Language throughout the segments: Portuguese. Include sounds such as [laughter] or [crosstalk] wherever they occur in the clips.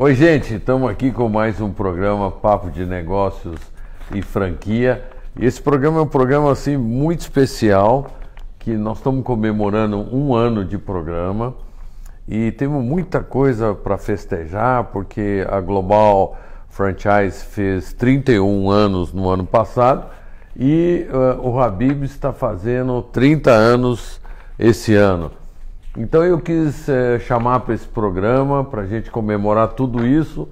Oi, gente, estamos aqui com mais um programa Papo de Negócios e Franquia. Esse programa é um programa assim muito especial que nós estamos comemorando um ano de programa e temos muita coisa para festejar porque a Global Franchise fez 31 anos no ano passado e uh, o Habib está fazendo 30 anos esse ano. Então eu quis é, chamar para esse programa, para a gente comemorar tudo isso,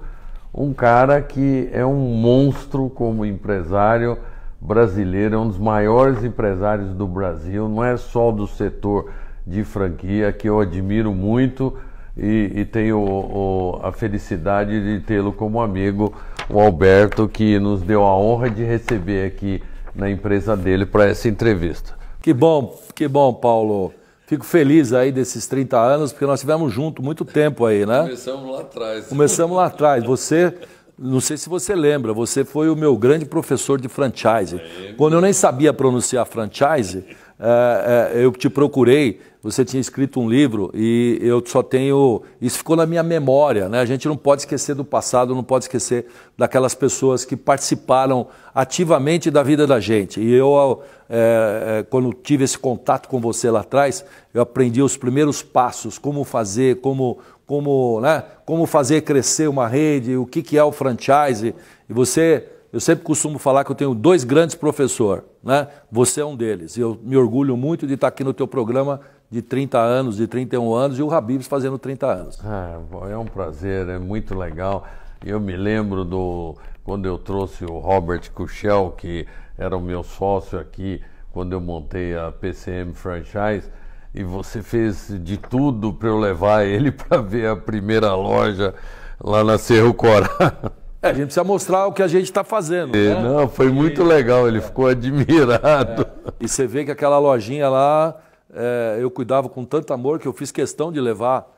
um cara que é um monstro como empresário brasileiro, é um dos maiores empresários do Brasil, não é só do setor de franquia, que eu admiro muito e, e tenho o, a felicidade de tê-lo como amigo, o Alberto, que nos deu a honra de receber aqui na empresa dele para essa entrevista. Que bom, que bom, Paulo. Fico feliz aí desses 30 anos, porque nós tivemos junto muito tempo aí, né? Começamos lá atrás. Começamos lá atrás. Você, não sei se você lembra, você foi o meu grande professor de franchise. Quando eu nem sabia pronunciar franchise, é, é, eu te procurei, você tinha escrito um livro e eu só tenho. Isso ficou na minha memória, né? A gente não pode esquecer do passado, não pode esquecer daquelas pessoas que participaram ativamente da vida da gente. E eu, é, é, quando tive esse contato com você lá atrás, eu aprendi os primeiros passos, como fazer, como, como, né, como fazer crescer uma rede, o que, que é o franchise. E você, eu sempre costumo falar que eu tenho dois grandes professores, né? Você é um deles. E eu me orgulho muito de estar aqui no teu programa de 30 anos, de 31 anos, e o Habibs fazendo 30 anos. Ah, é um prazer, é muito legal. Eu me lembro do quando eu trouxe o Robert Kuchel que era o meu sócio aqui quando eu montei a PCM Franchise, e você fez de tudo para eu levar [laughs] ele para ver a primeira loja lá na Cerro Corá. [laughs] É, a gente precisa mostrar o que a gente está fazendo. É, né? Não, foi e... muito legal, ele é. ficou admirado. É. E você vê que aquela lojinha lá, é, eu cuidava com tanto amor que eu fiz questão de levar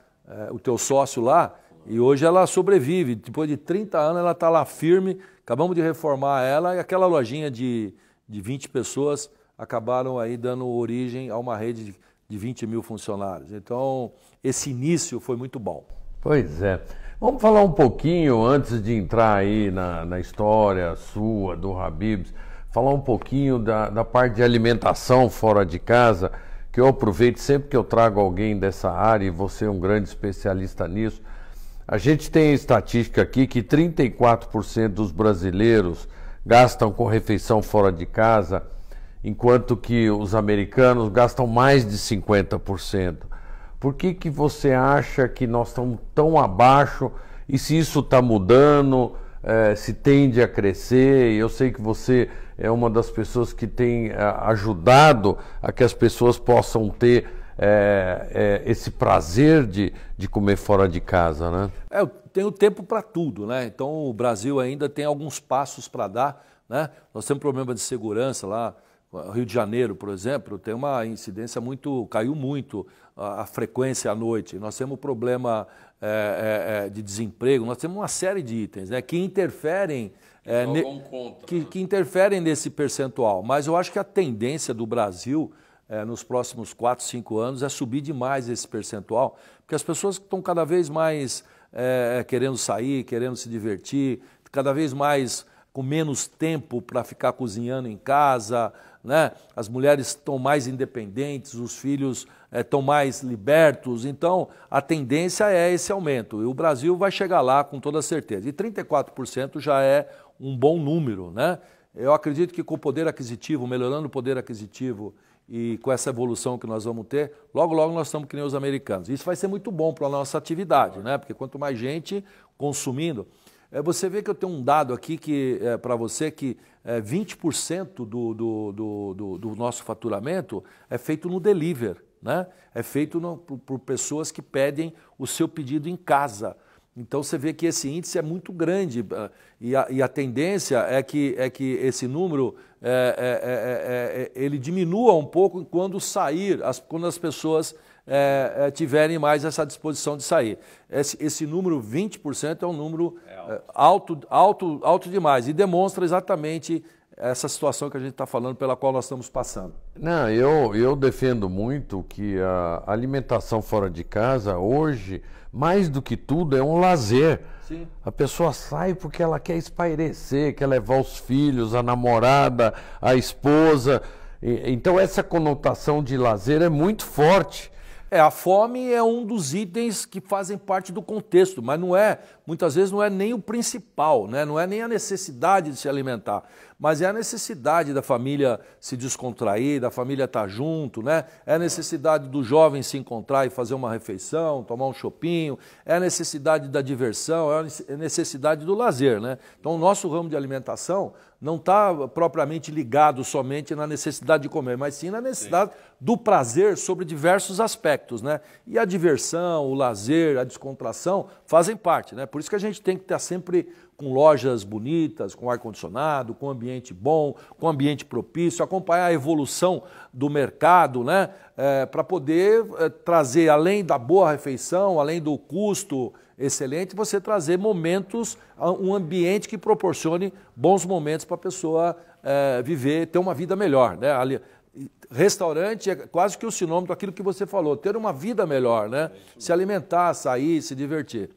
o teu sócio lá e hoje ela sobrevive. Depois de 30 anos, ela está lá firme. Acabamos de reformar ela e aquela lojinha de, de 20 pessoas acabaram aí dando origem a uma rede de, de 20 mil funcionários. Então, esse início foi muito bom. Pois é. Vamos falar um pouquinho, antes de entrar aí na, na história sua, do Habibs, falar um pouquinho da, da parte de alimentação fora de casa, que eu aproveito sempre que eu trago alguém dessa área, e você é um grande especialista nisso, a gente tem estatística aqui que 34% dos brasileiros gastam com refeição fora de casa, enquanto que os americanos gastam mais de 50%. Por que, que você acha que nós estamos tão abaixo e se isso está mudando, eh, se tende a crescer? Eu sei que você é uma das pessoas que tem eh, ajudado a que as pessoas possam ter é, é, esse prazer de, de comer fora de casa, né? É, tem tempo para tudo, né? Então o Brasil ainda tem alguns passos para dar, né? Nós temos problema de segurança lá, Rio de Janeiro, por exemplo, tem uma incidência muito, caiu muito a, a frequência à noite. Nós temos problema é, é, é, de desemprego, nós temos uma série de itens né, que interferem é, ne... conta, que, né? que interferem nesse percentual. Mas eu acho que a tendência do Brasil é, nos próximos 4, 5 anos é subir demais esse percentual, porque as pessoas estão cada vez mais é, querendo sair, querendo se divertir, cada vez mais com menos tempo para ficar cozinhando em casa, né? as mulheres estão mais independentes, os filhos é, estão mais libertos, então a tendência é esse aumento. E o Brasil vai chegar lá com toda certeza. E 34% já é um bom número. Né? Eu acredito que com o poder aquisitivo, melhorando o poder aquisitivo, e com essa evolução que nós vamos ter, logo, logo nós estamos que nem os americanos. Isso vai ser muito bom para a nossa atividade, né? Porque quanto mais gente consumindo. É, você vê que eu tenho um dado aqui que é, para você que é, 20% do, do, do, do, nosso faturamento é feito no deliver, né? É feito no, por, por pessoas que pedem o seu pedido em casa. Então você vê que esse índice é muito grande e a, e a tendência é que, é que esse número é, é, é, ele diminua um pouco quando sair, as, quando as pessoas tiverem mais essa disposição de sair. Esse, esse número 20% é um número alto. alto, alto, alto demais e demonstra exatamente essa situação que a gente está falando, pela qual nós estamos passando. Não, eu, eu defendo muito que a alimentação fora de casa hoje mais do que tudo, é um lazer. Sim. A pessoa sai porque ela quer espairecer, quer levar os filhos, a namorada, a esposa. então, essa conotação de lazer é muito forte. É, a fome é um dos itens que fazem parte do contexto, mas não é, muitas vezes não é nem o principal, né? não é nem a necessidade de se alimentar, mas é a necessidade da família se descontrair, da família estar tá junto, né? é a necessidade do jovem se encontrar e fazer uma refeição, tomar um chopinho, é a necessidade da diversão, é a é necessidade do lazer. Né? Então o nosso ramo de alimentação não está propriamente ligado somente na necessidade de comer, mas sim na necessidade sim. do prazer sobre diversos aspectos, né? E a diversão, o lazer, a descontração fazem parte, né? Por isso que a gente tem que estar sempre com lojas bonitas, com ar-condicionado, com ambiente bom, com ambiente propício, acompanhar a evolução do mercado, né? É, Para poder é, trazer, além da boa refeição, além do custo excelente você trazer momentos, um ambiente que proporcione bons momentos para a pessoa é, viver, ter uma vida melhor. Né? Ali, restaurante é quase que o sinônimo daquilo que você falou, ter uma vida melhor, né? É se alimentar, sair, se divertir.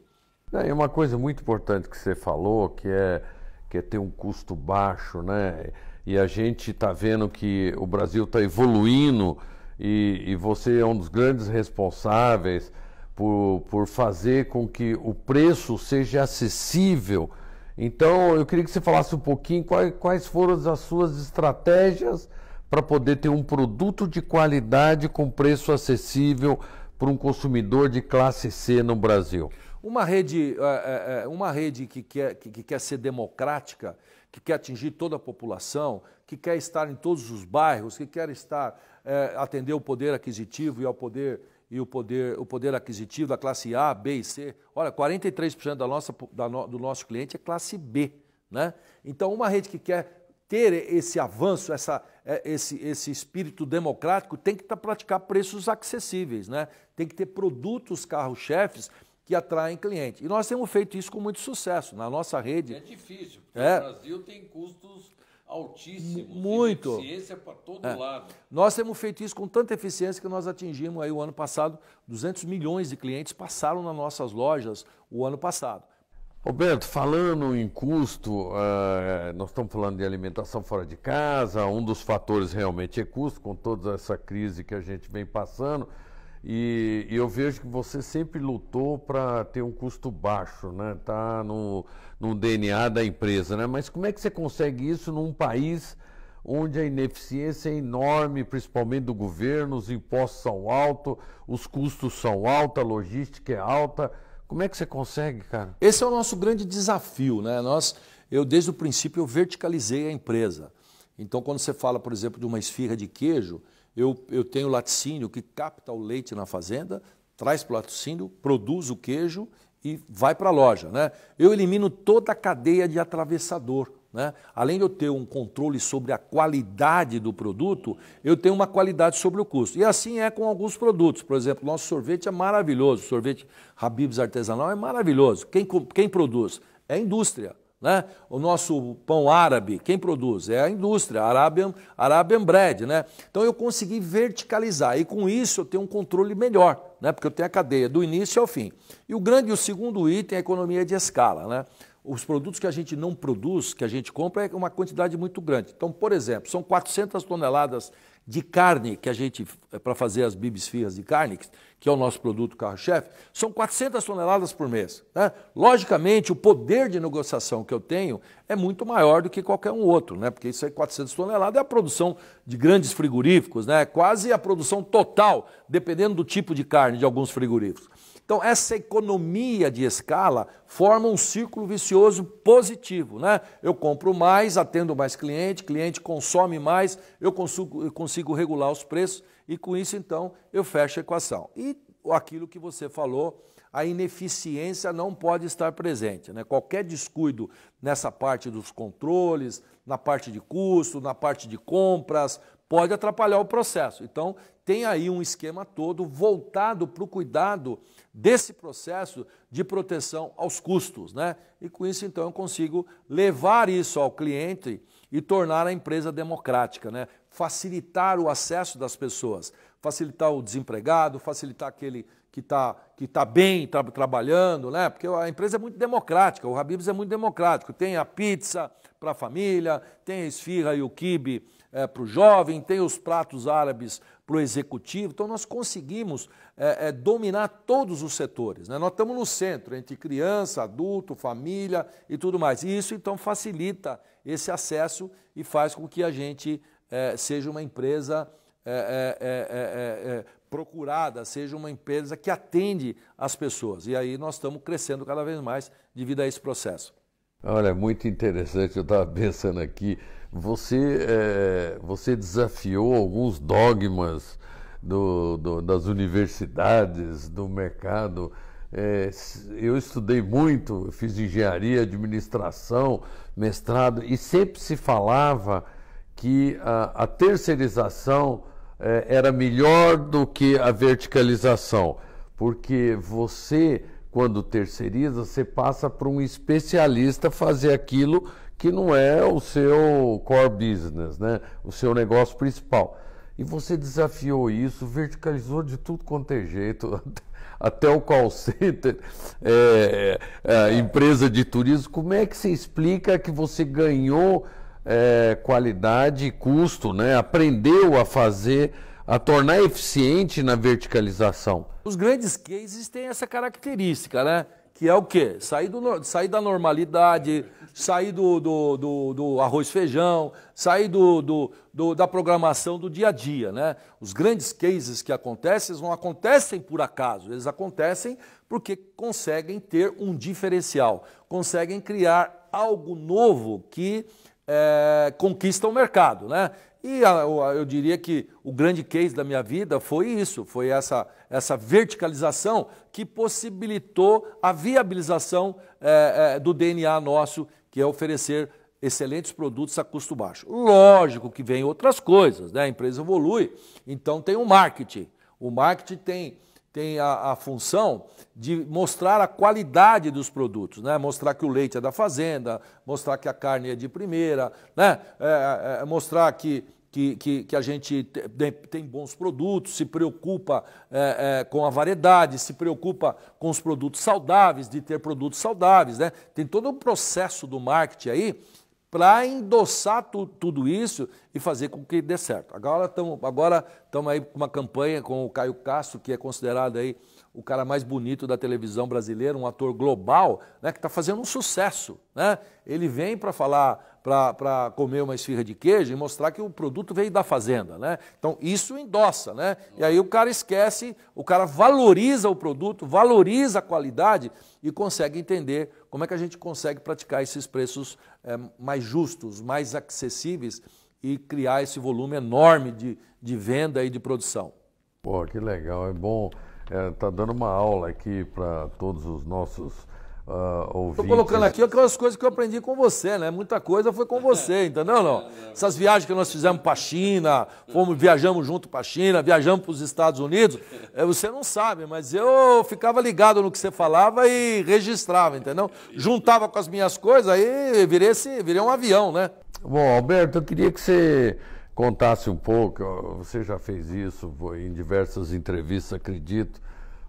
É uma coisa muito importante que você falou, que é, que é ter um custo baixo, né? E a gente está vendo que o Brasil está evoluindo e, e você é um dos grandes responsáveis por, por fazer com que o preço seja acessível. Então, eu queria que você falasse um pouquinho quais, quais foram as suas estratégias para poder ter um produto de qualidade com preço acessível para um consumidor de classe C no Brasil. Uma rede, é, é, é, uma rede que, quer, que quer ser democrática, que quer atingir toda a população, que quer estar em todos os bairros, que quer estar, atender o poder aquisitivo e ao poder e o poder, o poder aquisitivo da classe A, B e C. Olha, 43% da nossa, da no, do nosso cliente é classe B. Né? Então, uma rede que quer ter esse avanço, essa, é, esse, esse espírito democrático, tem que tá, praticar preços acessíveis, né? tem que ter produtos carro-chefes que atraem cliente. E nós temos feito isso com muito sucesso na nossa rede. É difícil, porque é. o Brasil tem custos altíssimos. Muito. Eficiência para todo é. lado. Nós temos feito isso com tanta eficiência que nós atingimos aí o ano passado 200 milhões de clientes passaram nas nossas lojas o ano passado. Roberto, falando em custo, eh, nós estamos falando de alimentação fora de casa, um dos fatores realmente é custo, com toda essa crise que a gente vem passando. E, e eu vejo que você sempre lutou para ter um custo baixo, né? Tá no, no DNA da empresa, né? Mas como é que você consegue isso num país onde a ineficiência é enorme, principalmente do governo, os impostos são altos, os custos são altos, a logística é alta. Como é que você consegue, cara? Esse é o nosso grande desafio, né? Nós, eu desde o princípio eu verticalizei a empresa. Então, quando você fala, por exemplo, de uma esfirra de queijo, eu, eu tenho laticínio que capta o leite na fazenda, traz para o laticínio, produz o queijo e vai para a loja. Né? Eu elimino toda a cadeia de atravessador. Né? Além de eu ter um controle sobre a qualidade do produto, eu tenho uma qualidade sobre o custo. E assim é com alguns produtos. Por exemplo, nosso sorvete é maravilhoso. O sorvete Habibs artesanal é maravilhoso. Quem, quem produz? É a indústria. Né? O nosso pão árabe, quem produz? É a indústria, Arabian, Arabian Bread, né? Então eu consegui verticalizar e com isso eu tenho um controle melhor, né? Porque eu tenho a cadeia do início ao fim. E o grande, o segundo item é a economia de escala, né? Os produtos que a gente não produz, que a gente compra, é uma quantidade muito grande. Então, por exemplo, são 400 toneladas de carne que a gente, é, para fazer as bibisfirras de carne, que é o nosso produto carro-chefe, são 400 toneladas por mês. Né? Logicamente, o poder de negociação que eu tenho é muito maior do que qualquer um outro, né? porque isso aí, 400 toneladas, é a produção de grandes frigoríficos, né? quase a produção total, dependendo do tipo de carne de alguns frigoríficos. Então, essa economia de escala forma um círculo vicioso positivo. Né? Eu compro mais, atendo mais cliente, cliente consome mais, eu consigo, eu consigo regular os preços e com isso, então, eu fecho a equação. E aquilo que você falou, a ineficiência não pode estar presente. Né? Qualquer descuido nessa parte dos controles, na parte de custo, na parte de compras, pode atrapalhar o processo. Então, tem aí um esquema todo voltado para o cuidado desse processo de proteção aos custos, né? E com isso então eu consigo levar isso ao cliente e tornar a empresa democrática, né? Facilitar o acesso das pessoas, facilitar o desempregado, facilitar aquele que está que tá bem tá trabalhando, né? Porque a empresa é muito democrática, o Habib's é muito democrático, tem a pizza para a família, tem a esfirra e o quibe é, para o jovem, tem os pratos árabes para o executivo. Então, nós conseguimos é, é, dominar todos os setores. Né? Nós estamos no centro, entre criança, adulto, família e tudo mais. E isso, então, facilita esse acesso e faz com que a gente é, seja uma empresa é, é, procurada, seja uma empresa que atende as pessoas. E aí nós estamos crescendo cada vez mais devido a esse processo. Olha, muito interessante. Eu estava pensando aqui. Você, é, você desafiou alguns dogmas do, do, das universidades, do mercado. É, eu estudei muito, fiz engenharia, administração, mestrado, e sempre se falava que a, a terceirização é, era melhor do que a verticalização, porque você, quando terceiriza, você passa para um especialista fazer aquilo que não é o seu core business, né? o seu negócio principal. E você desafiou isso, verticalizou de tudo quanto é jeito, [laughs] até o call center, [laughs] é, é, empresa de turismo. Como é que você explica que você ganhou é, qualidade e custo, né? aprendeu a fazer, a tornar eficiente na verticalização? Os grandes cases têm essa característica, né? que é o quê? Sair, do, sair da normalidade, sair do, do, do, do arroz feijão, sair do, do, do, da programação do dia a dia. Né? Os grandes cases que acontecem não acontecem por acaso, eles acontecem porque conseguem ter um diferencial, conseguem criar algo novo que é, conquista o mercado. Né? E eu diria que o grande case da minha vida foi isso, foi essa, essa verticalização que possibilitou a viabilização é, é, do DNA nosso, que é oferecer excelentes produtos a custo baixo. Lógico que vem outras coisas, né? a empresa evolui, então tem o marketing. O marketing tem, tem a, a função de mostrar a qualidade dos produtos, né? mostrar que o leite é da fazenda, mostrar que a carne é de primeira, né? É, é, é mostrar que que, que, que a gente tem, tem bons produtos, se preocupa é, é, com a variedade, se preocupa com os produtos saudáveis, de ter produtos saudáveis. Né? Tem todo um processo do marketing aí para endossar tu, tudo isso e fazer com que dê certo. Agora estamos agora aí com uma campanha com o Caio Castro, que é considerado aí o cara mais bonito da televisão brasileira, um ator global, né, que está fazendo um sucesso. Né? Ele vem para falar para comer uma esfirra de queijo e mostrar que o produto veio da fazenda, né? Então isso endossa, né? E aí o cara esquece, o cara valoriza o produto, valoriza a qualidade e consegue entender como é que a gente consegue praticar esses preços é, mais justos, mais acessíveis e criar esse volume enorme de, de venda e de produção. Pô, que legal, é bom. Está é, dando uma aula aqui para todos os nossos uh, ah, Estou colocando aqui aquelas coisas que eu aprendi com você, né? Muita coisa foi com você, [laughs] entendeu? Não, não. Essas viagens que nós fizemos para a China, fomos, viajamos junto para a China, viajamos para os Estados Unidos, [laughs] é, você não sabe, mas eu ficava ligado no que você falava e registrava, entendeu? Juntava com as minhas coisas, aí virei, esse, virei um avião, né? Bom, Alberto, eu queria que você contasse um pouco, você já fez isso em diversas entrevistas, acredito,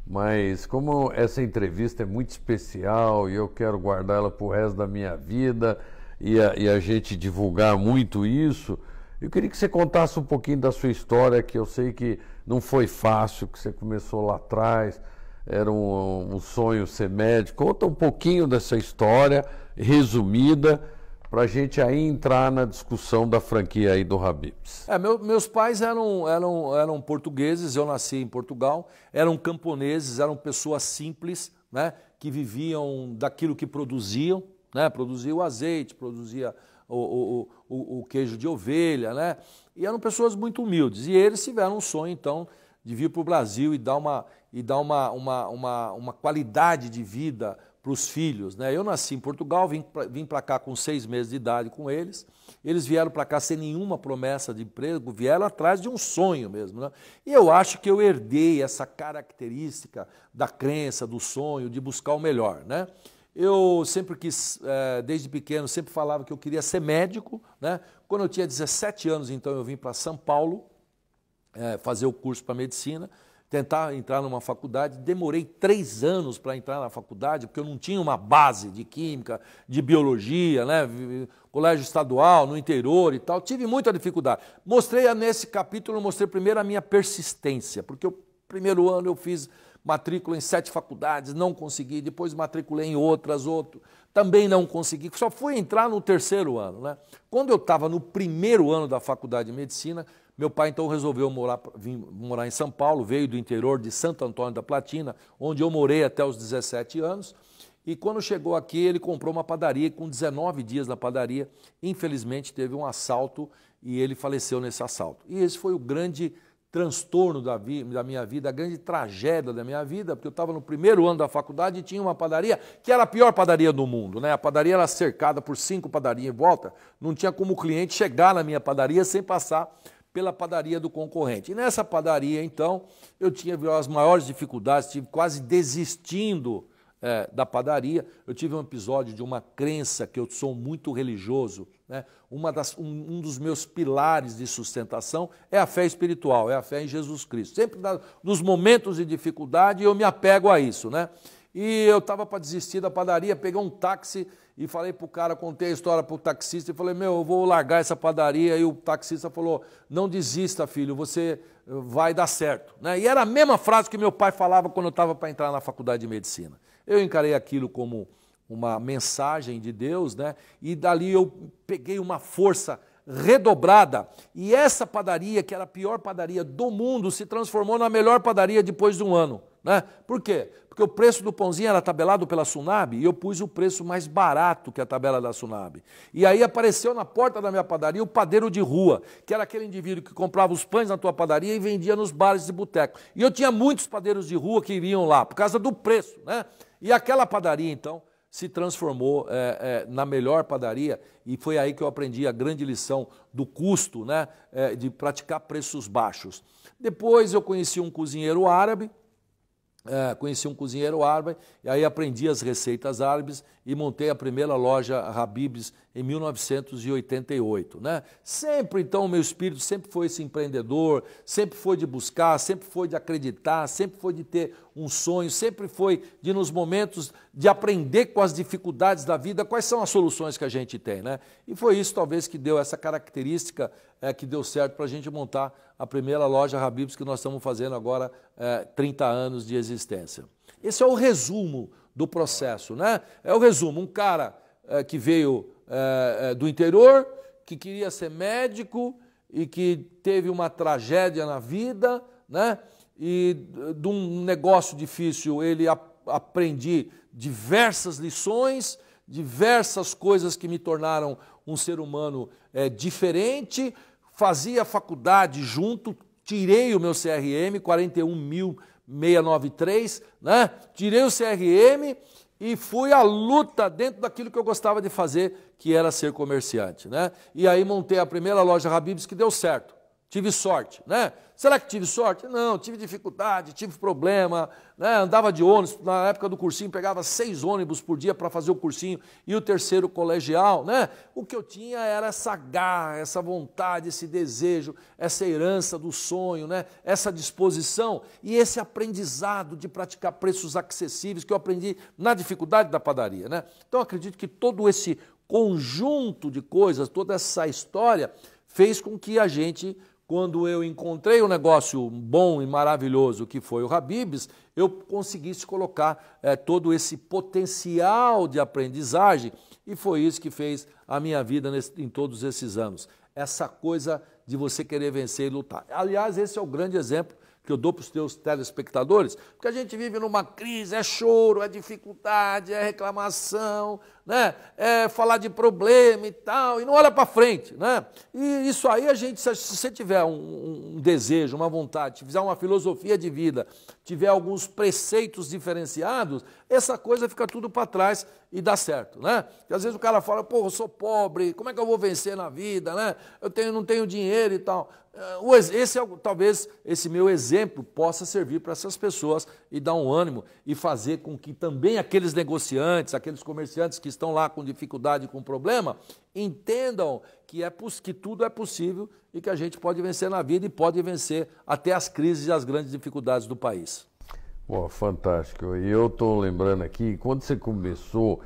mas como essa entrevista é muito especial e eu quero guardá-la para o resto da minha vida e a, e a gente divulgar muito isso, eu queria que você contasse um pouquinho da sua história, que eu sei que não foi fácil, que você começou lá atrás, era um, um sonho ser médico. Conta um pouquinho dessa história resumida para a gente aí entrar na discussão da franquia aí do Habibs. É, meu, meus pais eram, eram, eram portugueses, eu nasci em Portugal, eram camponeses, eram pessoas simples, né, que viviam daquilo que produziam, né, produzia o azeite, produzia o, o, o, o queijo de ovelha, né, e eram pessoas muito humildes, e eles tiveram um sonho, então, de vir para o Brasil e dar uma, e dar uma, uma, uma, uma qualidade de vida para os filhos. Né? Eu nasci em Portugal, vim para cá com seis meses de idade com eles. Eles vieram para cá sem nenhuma promessa de emprego, vieram atrás de um sonho mesmo. Né? E eu acho que eu herdei essa característica da crença, do sonho, de buscar o melhor. Né? Eu sempre quis, eh, desde pequeno, sempre falava que eu queria ser médico. Né? Quando eu tinha 17 anos, então, eu vim para São Paulo eh, fazer o curso para medicina tentar entrar numa faculdade. Demorei três anos para entrar na faculdade, porque eu não tinha uma base de química, de biologia, né? colégio estadual, no interior e tal. Tive muita dificuldade. Mostrei nesse capítulo, mostrei primeiro a minha persistência, porque o primeiro ano eu fiz matrícula em sete faculdades, não consegui, depois matriculei em outras, outro, também não consegui, só fui entrar no terceiro ano. Né? Quando eu estava no primeiro ano da faculdade de medicina, meu pai então resolveu morar, morar em São Paulo, veio do interior de Santo Antônio da Platina, onde eu morei até os 17 anos. E quando chegou aqui, ele comprou uma padaria. Com 19 dias na padaria, infelizmente teve um assalto e ele faleceu nesse assalto. E esse foi o grande transtorno da, vi, da minha vida, a grande tragédia da minha vida, porque eu estava no primeiro ano da faculdade e tinha uma padaria que era a pior padaria do mundo. Né? A padaria era cercada por cinco padarias em volta, não tinha como o cliente chegar na minha padaria sem passar pela padaria do concorrente. E nessa padaria, então, eu tinha as maiores dificuldades, tive quase desistindo é, da padaria. Eu tive um episódio de uma crença que eu sou muito religioso. Né? Uma das, um, um, dos meus pilares de sustentação é a fé espiritual, é a fé em Jesus Cristo. Sempre na, nos momentos de dificuldade eu me apego a isso. Né? E eu estava para desistir da padaria, peguei um táxi e falei pro cara, contei a história pro taxista e falei: "Meu, eu vou largar essa padaria". E o taxista falou: "Não desista, filho, você eh, vai dar certo", né? E era a mesma frase que meu pai falava quando eu estava para entrar na faculdade de medicina. Eu encarei aquilo como uma mensagem de Deus, né? E dali eu peguei uma força redobrada. E essa padaria, que era a pior padaria do mundo, se transformou na melhor padaria depois de um ano. Né? Por quê? Porque o preço do pãozinho era tabelado pela Sunab e eu pus o preço mais barato que a tabela da Sunab. E aí apareceu na porta da minha padaria o padeiro de rua, que era aquele indivíduo que comprava os pães na tua padaria e vendia nos bares de boteco. E eu tinha muitos padeiros de rua que iriam lá, por causa do preço. Né? E aquela padaria, então, se transformou é, é, na melhor padaria e foi aí que eu aprendi a grande lição do custo né, é, de praticar preços baixos. Depois eu conheci um cozinheiro árabe, é, conheci um cozinheiro árabe, e aí aprendi as receitas árabes e montei a primeira loja Habibs em 1988, né? Sempre então o meu espírito sempre foi esse empreendedor, sempre foi de buscar, sempre foi de acreditar, sempre foi de ter um sonho, sempre foi de nos momentos de aprender com as dificuldades da vida, quais são as soluções que a gente tem, né? E foi isso talvez que deu essa característica é, que deu certo para a gente montar a primeira loja Habibs que nós estamos fazendo agora é, 30 anos de existência. Esse é o resumo do processo, né? É o resumo, um cara é, que veio eh, eh, do interior que queria ser médico e que teve uma tragédia na vida, né? E eh, de um negócio difícil ele aprendi diversas lições, diversas coisas que me tornaram um ser humano é, diferente. Fazia faculdade junto, tirei o meu CRM 41.693, né? Tirei o CRM e fui à luta dentro daquilo que eu gostava de fazer, que era ser comerciante, né? E aí montei a primeira loja Habibs que deu certo. Tive sorte, né? Será que tive sorte? Não, tive dificuldade, tive problema, né? andava de ônibus, na época do cursinho pegava seis ônibus por dia para fazer o cursinho e o terceiro colegial, né? O que eu tinha era essa garra, essa vontade, esse desejo, essa herança do sonho, né? Essa disposição e esse aprendizado de praticar preços acessíveis que eu aprendi na dificuldade da padaria, né? Então acredito que todo esse conjunto de coisas, toda essa história fez com que a gente quando eu encontrei um negócio bom e maravilhoso que foi o Habibs, eu conseguisse colocar é, todo esse potencial de aprendizagem e foi isso que fez a minha vida nesse, em todos esses anos. Essa coisa de você querer vencer e lutar. Aliás, esse é o grande exemplo que eu dou para os teus telespectadores, porque a gente vive numa crise, é choro, é dificuldade, é reclamação, né? é falar de problema e tal, e não olha para frente. Né? E isso aí, a gente, se você tiver um, um desejo, uma vontade, fizer uma filosofia de vida, tiver alguns preceitos diferenciados, essa coisa fica tudo para trás e dá certo, né? Porque às vezes o cara fala, pô, eu sou pobre, como é que eu vou vencer na vida, né? Eu tenho, não tenho dinheiro e tal. É, esse é, talvez esse meu exemplo possa servir para essas pessoas e dar um ânimo e fazer com que também aqueles negociantes, aqueles comerciantes que estão lá com dificuldade, com problema, entendam que, é, que tudo é possível e que a gente pode vencer na vida e pode vencer até as crises e as grandes dificuldades do país. Bom, fantástico. E eu estou lembrando aqui, quando você começou,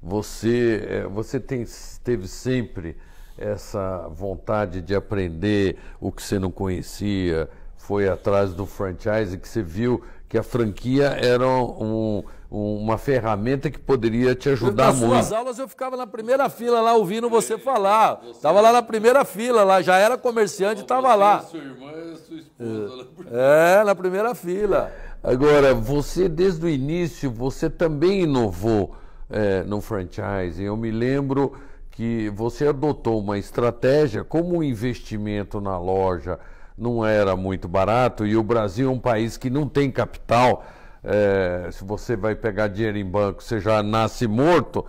você, é, você tem, teve sempre essa vontade de aprender o que você não conhecia, foi atrás do franchise que você viu que a franquia era um, um, uma ferramenta que poderia te ajudar nas muito. Nas suas aulas eu ficava na primeira fila lá ouvindo você falar. Estava Tava lá na primeira fila lá, já era comerciante, Bom, tava lá. Sua assim, irmã e é sua esposa. É, é, na primeira fila. Agora, você desde o início, você também inovou é, no franchising. Eu me lembro que você adotou uma estratégia, como o investimento na loja não era muito barato e o Brasil é um país que não tem capital, é, se você vai pegar dinheiro em banco, você já nasce morto.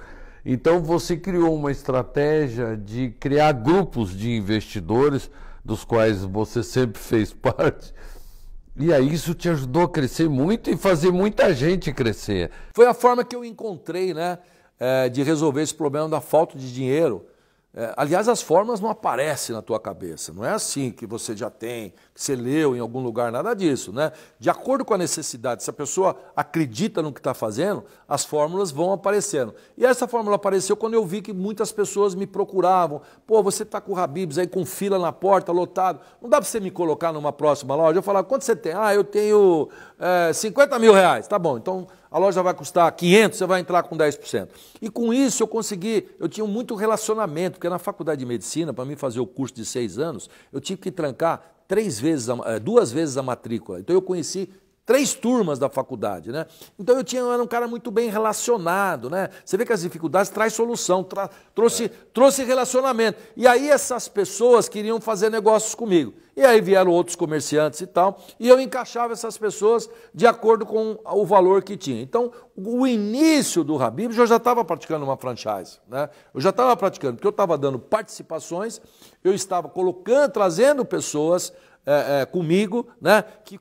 Então você criou uma estratégia de criar grupos de investidores, dos quais você sempre [laughs] fez parte. E aí isso te ajudou a crescer muito e fazer muita gente crescer. Foi a forma que eu encontrei, né? é, de resolver esse problema da falta de dinheiro. É, aliás, as fórmulas não aparecem na tua cabeça, não é assim que você já tem, que você leu em algum lugar, nada disso, né? De acordo com a necessidade, se a pessoa acredita no que está fazendo, as fórmulas vão aparecendo. E essa fórmula apareceu quando eu vi que muitas pessoas me procuravam. Pô, você está com o Habibs aí com fila na porta, lotado, não dá para você me colocar numa próxima loja? Eu falava, quanto você tem? Ah, eu tenho é, 50 mil reais. Tá bom, então a loja vai custar 500, você vai entrar com 10%. E com isso eu consegui, eu tinha muito relacionamento, porque na faculdade de medicina, para mim fazer o curso de seis anos, eu tive que trancar três vezes, eh, duas vezes a matrícula. Então eu conheci três turmas da faculdade, né? Então eu tinha eu era um cara muito bem relacionado, né? Você vê que as dificuldades traz solução, tra, trouxe, é. trouxe relacionamento. E aí essas pessoas queriam fazer negócios comigo. E aí vieram outros comerciantes e tal, e eu encaixava essas pessoas de acordo com o valor que tinha. Então, o início do Habib, eu já estava praticando uma franchise, né? Eu já estava praticando, porque eu estava dando participações, eu estava colocando, trazendo pessoas é, é, comigo, né, que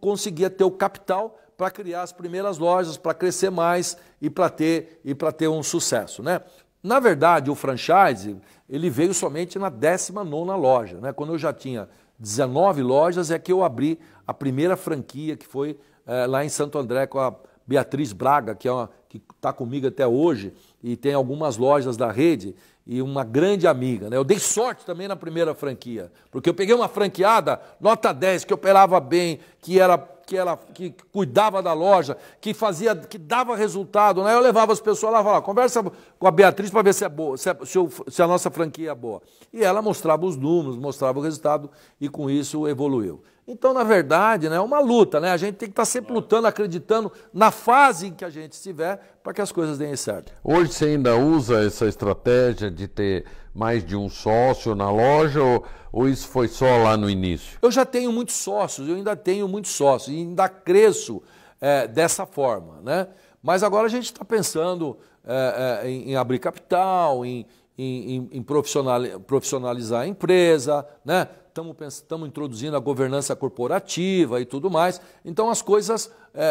conseguia ter o capital para criar as primeiras lojas, para crescer mais e para ter e para ter um sucesso, né? Na verdade, o franchise ele veio somente na 19 loja, né? Quando eu já tinha 19 lojas é que eu abri a primeira franquia que foi é, lá em Santo André com a Beatriz Braga, que é uma que está comigo até hoje e tem algumas lojas da rede e uma grande amiga. Né? Eu dei sorte também na primeira franquia, porque eu peguei uma franqueada nota 10 que operava bem, que era que ela que cuidava da loja, que fazia, que dava resultado, né? Eu levava as pessoas lá, falava, conversa com a Beatriz para ver se é boa, se, é, se, eu, se, a nossa franquia é boa. E ela mostrava os números, mostrava o resultado e com isso evoluiu. Então, na verdade, né, é uma luta, né? A gente tem que estar tá sempre lutando, acreditando na fase em que a gente estiver para que as coisas deem certo. Hoje você ainda usa essa estratégia de ter mais de um sócio na loja ou, ou isso foi só lá no início? Eu já tenho muitos sócios, eu ainda tenho muitos sócios e ainda cresço é, dessa forma, né? Mas agora a gente está pensando é, é, em, em abrir capital, em, em, em, profissionalizar a empresa, né? estamos introduzindo a governança corporativa e tudo mais. Então as coisas é, é,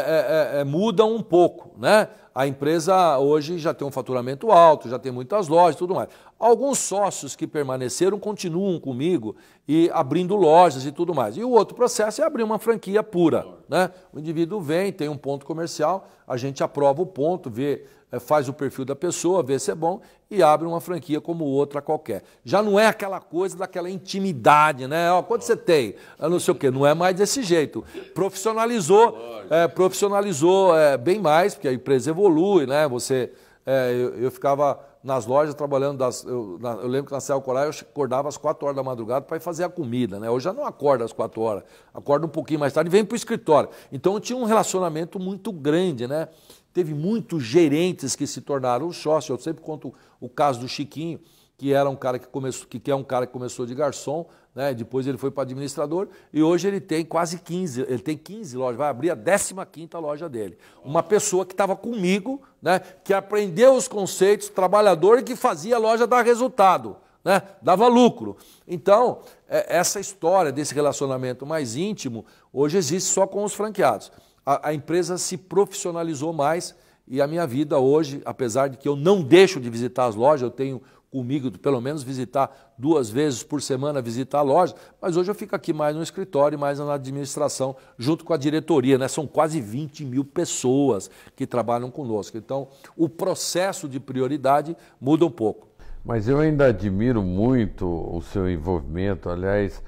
é, é, mudam um pouco, né? A empresa hoje já tem um faturamento alto, já tem muitas lojas e tudo mais. Alguns sócios que permaneceram continuam comigo e abrindo lojas e tudo mais. E o outro processo é abrir uma franquia pura, né? O indivíduo vem, tem um ponto comercial, a gente aprova o ponto, vê é, faz o perfil da pessoa, vê se é bom e abre uma franquia como outra qualquer. Já não é aquela coisa daquela intimidade, né? Ó, quanto você tem? Eu ah, não sei o quê. Não é mais desse jeito. Profissionalizou, é, profissionalizou é, bem mais, porque a empresa evolui, né? Você, é, eu, eu, ficava nas lojas trabalhando, das, eu, na, eu, lembro que na Céu Colar eu acordava às 4 horas da madrugada para ir fazer a comida, né? Hoje já não acordo às 4 horas, acordo um pouquinho mais tarde e vem para o escritório. Então eu tinha um relacionamento muito grande, né? Teve muitos gerentes que se tornaram sócios. Eu sempre conto o caso do Chiquinho, que era um cara que começou, que é um cara que começou de garçom, né? Depois ele foi para administrador e hoje ele tem quase 15, ele tem 15 lojas, vai abrir a 15ª loja dele. Uma pessoa que estava comigo, né, que aprendeu os conceitos, trabalhador e que fazia a loja dar resultado. Né? dava lucro. Então, é, essa história desse relacionamento mais íntimo hoje existe só com os franqueados a, a empresa se profissionalizou mais e a minha vida hoje, apesar de que eu não deixo de visitar as lojas, eu tenho comigo pelo menos visitar duas vezes por semana, visitar a loja, mas hoje eu fico aqui mais no escritório, mais na administração, junto com a diretoria, né? São quase 20 mil pessoas que trabalham conosco. Então, o processo de prioridade muda um pouco. Mas eu ainda admiro muito o seu envolvimento, aliás,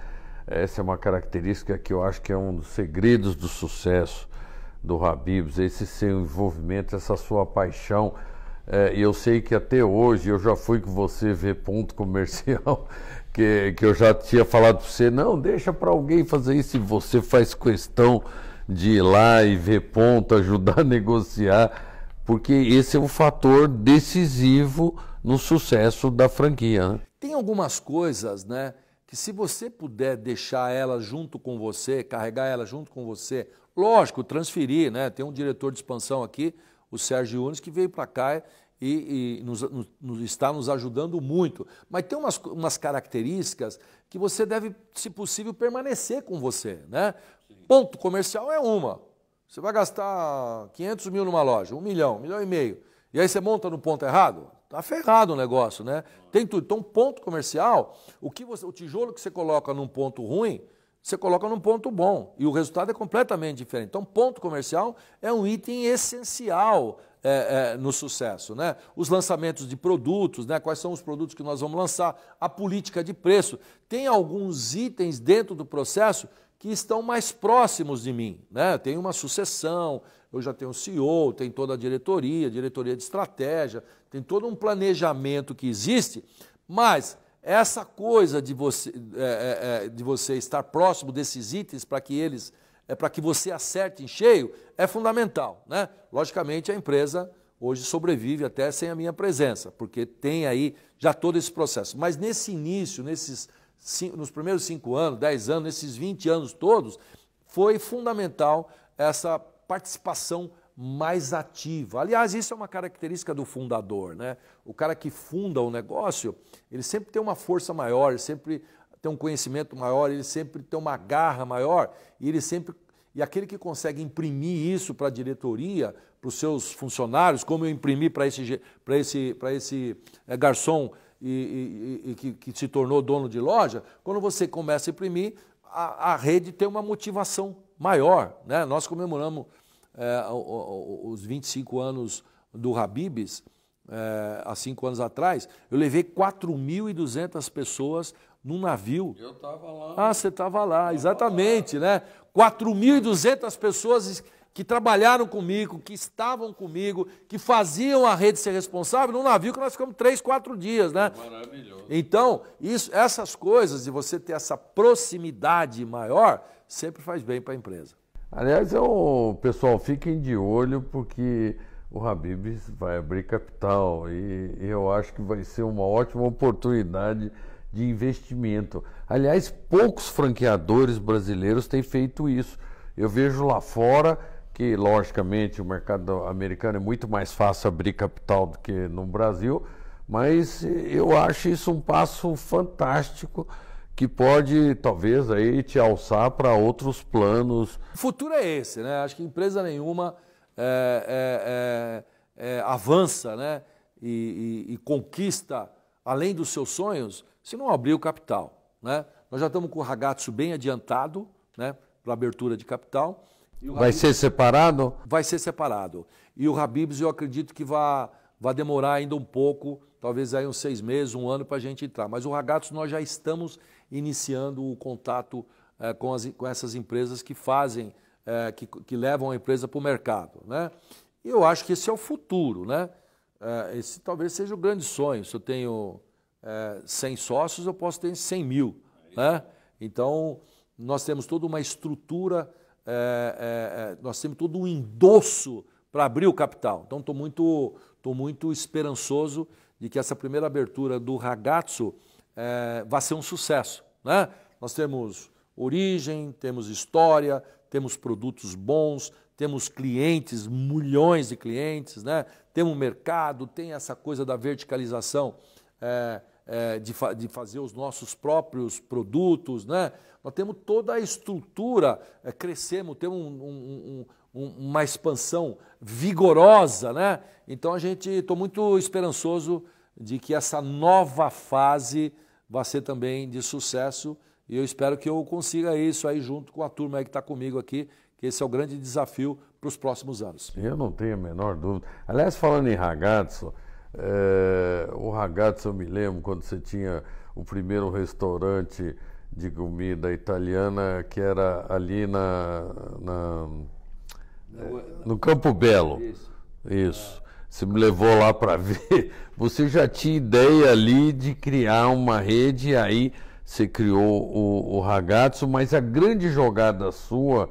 essa é uma característica que eu acho que é um dos segredos do sucesso do Rabibs, esse seu envolvimento, essa sua paixão. É, eu sei que até hoje eu já fui com você ver ponto comercial, [laughs] que, que eu já tinha falado para você, não, deixa para alguém fazer isso e você faz questão de ir lá e ver ponto, [laughs] ajudar a negociar, porque esse é um fator decisivo no sucesso da franquia. Né? Tem algumas coisas, né, que se você puder deixar ela junto com você, carregar ela junto com você Lógico, transferir, né? Tem um diretor de expansão aqui, o Sérgio Unes, que veio para cá e, e nos, nos, está nos ajudando muito. Mas tem umas, umas características que você deve, se possível, permanecer com você, né? Sim. Ponto comercial é uma. Você vai gastar 500 mil numa loja, um milhão, um milhão e meio. E aí você monta no ponto errado? Tá ferrado o negócio, né? Tem tudo. Então, ponto comercial, o que você, o tijolo que você coloca num ponto ruim, você coloca num ponto bom e o resultado é completamente diferente. Então, ponto comercial é um item essencial é, é, no sucesso. Né? Os lançamentos de produtos, né? quais são os produtos que nós vamos lançar, a política de preço. Tem alguns itens dentro do processo que estão mais próximos de mim. Né? Tem uma sucessão, eu já tenho o CEO, tem toda a diretoria, diretoria de estratégia, tem todo um planejamento que existe, mas essa coisa de você, é, é, é, de você estar próximo desses itens para que eles, é, para que você acerte em cheio, é fundamental. Né? Logicamente, a empresa hoje sobrevive até sem a minha presença, porque tem aí já todo esse processo. Mas nesse início, nesses nos primeiros cinco anos, dez anos, nesses 20 anos todos, foi fundamental essa participação mais ativa. Aliás, isso é uma característica do fundador, né? O cara que funda o negócio, ele sempre tem uma força maior, ele sempre tem um conhecimento maior, ele sempre tem uma garra maior e ele sempre e aquele que consegue imprimir isso para a diretoria, para os seus funcionários, como eu imprimi para esse para esse para esse é, garçom e, e, e que, que, se tornou dono de loja, quando você começa a imprimir, a, a rede tem uma motivação maior, né? Nós comemoramos é, os 25 anos do Habibs, é, há cinco anos atrás, eu levei 4.200 pessoas num navio. Eu estava lá. Ah, você estava lá, tava exatamente, lá. né? 4.200 pessoas que trabalharam comigo, que estavam comigo, que faziam a rede ser responsável num navio que nós ficamos três, quatro dias, né? Maravilhoso. Então, isso, essas coisas, de você ter essa proximidade maior, sempre faz bem para a empresa. Aliás, é pessoal, fiquem de olho porque o Habib vai abrir capital e eu acho que vai ser uma ótima oportunidade de investimento. Aliás, poucos franqueadores brasileiros têm feito isso. Eu vejo lá fora que, logicamente, o mercado americano é muito mais fácil abrir capital do que no Brasil, mas eu acho isso um passo fantástico que pode talvez aí te alçar para outros planos. O futuro é esse, né? Acho que empresa nenhuma é, é, é, é, avança, né? E, e, e, conquista além dos seus sonhos se não abrir o capital, né? Nós já estamos com o Ragazzo bem adiantado, né? Para abertura de capital. vai ser separado? Vai ser separado. E o Habibs eu acredito que vai vai demorar ainda um pouco, talvez aí uns seis meses, um ano para a gente entrar. Mas o Ragazzo nós já estamos iniciando o contato é, com, as, com essas empresas que fazem, é, que, que levam a empresa para o mercado. Né? E eu acho que esse é o futuro. Né? É, esse talvez seja o grande sonho. Se eu tenho é, 100 sócios, eu posso ter 100 mil. Né? Então, nós temos toda uma estrutura, nós temos todo um endosso para abrir o capital. Então, estou muito, tô muito esperançoso de que essa primeira abertura do Ragazzo é, vai ser um sucesso. Né? Nós temos origem, temos história, temos produtos bons, temos clientes, milhões de clientes, né? temos mercado, tem essa coisa da verticalização é, é, de, fa de, fazer os nossos próprios produtos. Né? Nós temos toda a estrutura, é, crescemos, temos um, um, um, uma expansão vigorosa. Né? Então a gente estou muito esperançoso de que essa nova fase vai ser também de sucesso e eu espero que eu consiga isso aí junto com a turma aí que está comigo aqui, que esse é o grande desafio para os próximos anos. Eu não tenho a menor dúvida. Aliás, falando em ragazzo, é, o ragazzo eu me lembro quando você tinha o primeiro restaurante de comida italiana que era ali na, na no Campo Belo. Isso. Isso você me levou lá para [laughs] ver, você já tinha ideia ali de criar uma rede, e aí você criou o, o Ragazzo, mas a grande jogada sua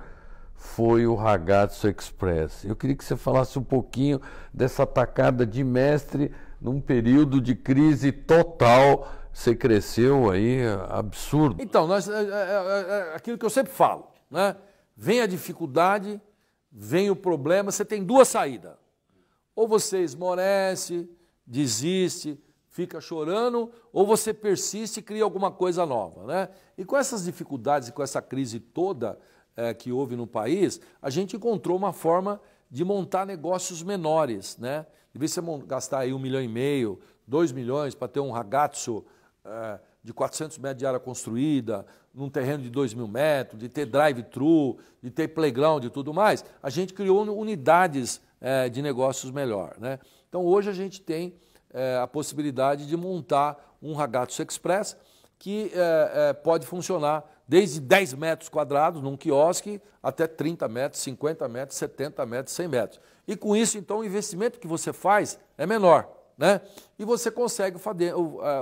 foi o Ragazzo Express. Eu queria que você falasse um pouquinho dessa atacada de mestre num período de crise total. Você cresceu aí absurdo. Então, nós, é, é, é, é aquilo que eu sempre falo, né? Vem a dificuldade, vem o problema, você tem duas saídas ou você esmorece, desiste, fica chorando, ou você persiste e cria alguma coisa nova. Né? E com essas dificuldades e com essa crise toda é, que houve no país, a gente encontrou uma forma de montar negócios menores. Né? De vez de você gastar aí um milhão e meio, dois milhões para ter um ragazzo é, de 400 metros de área construída, num terreno de 2 mil metros, de ter drive-thru, de ter playground e tudo mais, a gente criou unidades é, de negócios melhor. Né? Então hoje a gente tem é, a possibilidade de montar um Ragazzo Express que é, é pode funcionar desde 10 metros quadrados num quiosque até 30 metros, 50 metros, 70 metros, 100 metros. E com isso, então, o investimento que você faz é menor. Né? E você consegue é,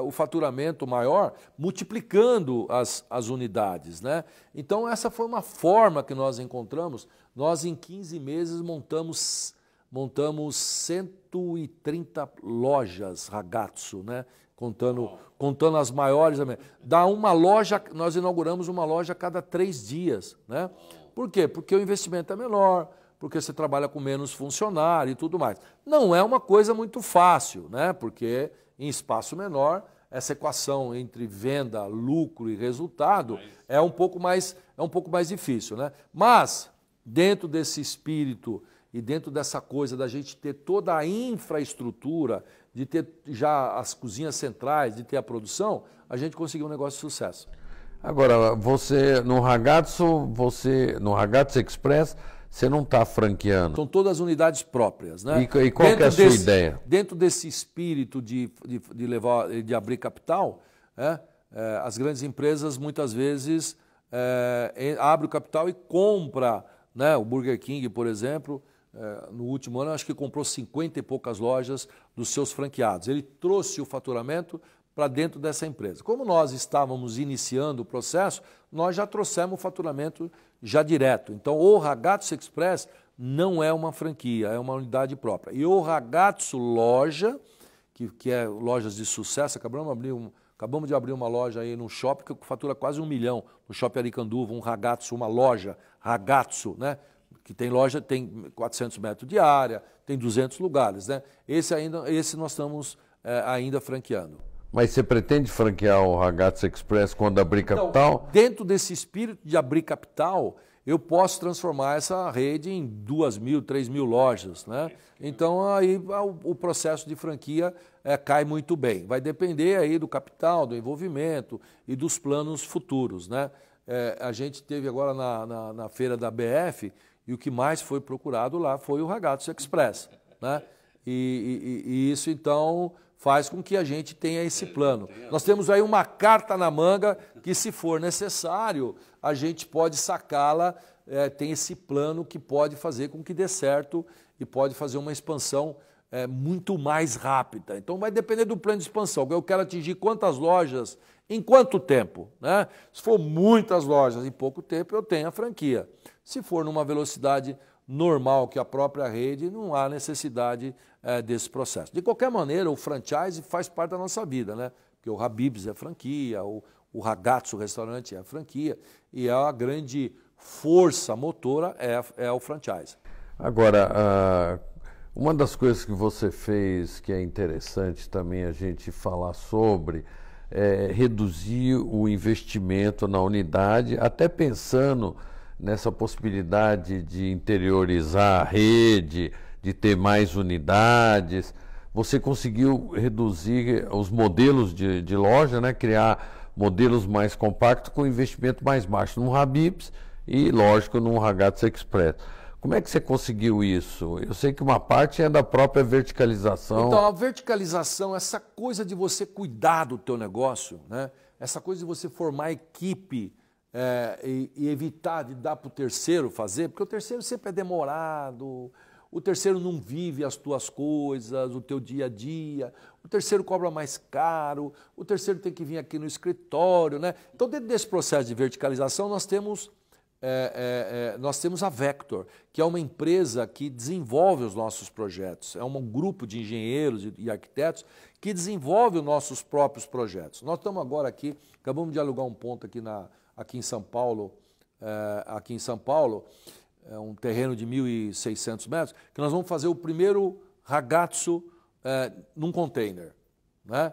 o, faturamento maior multiplicando as, as unidades, né? Então essa foi uma forma que nós encontramos. Nós em 15 meses montamos montamos 130 lojas ragazzo, né? Contando, oh. contando as maiores. Dá uma loja, nós inauguramos uma loja a cada três dias, né? Por quê? Porque o investimento é menor, porque você trabalha com menos funcionário e tudo mais. Não é uma coisa muito fácil, né? Porque em espaço menor essa equação entre venda, lucro e resultado Mas... é um pouco mais é um pouco mais difícil, né? Mas dentro desse espírito e dentro dessa coisa da gente ter toda a infraestrutura, de ter já as cozinhas centrais, de ter a produção, a gente conseguiu um negócio de sucesso. Agora, você no Ragazzo, você no Ragazzo Express, você não está franqueando. São todas unidades próprias, né? E, e qual é a sua desse, ideia? Dentro desse espírito de, de, de levar, de abrir capital, é, é, as grandes empresas muitas vezes é, eh, abrem o capital e compra, né? O Burger King, por exemplo, eh, no último ano, acho que comprou 50 e poucas lojas dos seus franqueados. Ele trouxe o faturamento para dentro dessa empresa. Como nós estávamos iniciando o processo, nós já trouxemos o faturamento já direto. Então, o Ragazzo Express não é uma franquia, é uma unidade própria. E o Ragazzo Loja, que, que é lojas de sucesso, acabamos de abrir um, Acabamos de abrir uma loja aí num shopping que fatura quase um milhão, no shopping Aricanduva, um ragazzo, uma loja, ragazzo, né? que tem loja, tem 400 metros de área, tem 200 lugares. Né? Esse, ainda, esse nós estamos é, ainda franqueando. Mas você pretende franquear o Ragazzi Express quando abrir então, capital? Então, dentro desse espírito de abrir capital, eu posso transformar essa rede em duas mil, três mil lojas, né? Então aí o processo de franquia é, cai muito bem. Vai depender aí do capital, do envolvimento e dos planos futuros, né? É, a gente teve agora na, na, na feira da BF e o que mais foi procurado lá foi o Ragazzo Express. Né? E, e, e isso, então, faz com que a gente tenha esse é, plano. Nós temos aí uma carta na manga que, se for necessário, a gente pode sacá-la. É, tem esse plano que pode fazer com que dê certo e pode fazer uma expansão é, muito mais rápida. Então vai depender do plano de expansão. Eu quero atingir quantas lojas em quanto tempo? Né? Se for muitas lojas em pouco tempo, eu tenho a franquia. Se for numa velocidade normal que a própria rede, não há necessidade é, desse processo. De qualquer maneira, o franchise faz parte da nossa vida, né? Porque o Habib's é franquia, o, o Ragazzo Restaurante é franquia, e a grande força motora é, é o franchise. Agora, uh... Uma das coisas que você fez que é interessante também a gente falar sobre é, reduzir o investimento na unidade, até pensando nessa possibilidade de interiorizar a rede, de ter mais unidades. Você conseguiu reduzir os modelos de, de loja, né? criar modelos mais compactos com investimento mais baixo no Habibs e, lógico, no Ragazzi Express. Como é que você conseguiu isso? Eu sei que uma parte é da própria verticalização. Então, a verticalização, essa coisa de você cuidar do teu negócio, né? essa coisa de você formar equipe é, e, e, evitar de dar para o terceiro fazer, porque o terceiro sempre é demorado, o terceiro não vive as tuas coisas, o teu dia a dia, o terceiro cobra mais caro, o terceiro tem que vir aqui no escritório. Né? Então, dentro desse processo de verticalização, nós temos é, é, é, nós temos a Vector, que é uma empresa que desenvolve os nossos projetos. É um grupo de engenheiros e arquitetos que desenvolve os nossos próprios projetos. Nós estamos agora aqui, acabamos de alugar um ponto aqui, na, aqui em São Paulo, é, aqui em São Paulo, é um terreno de 1.600 metros, que nós vamos fazer o primeiro ragazzo é, num container. Né?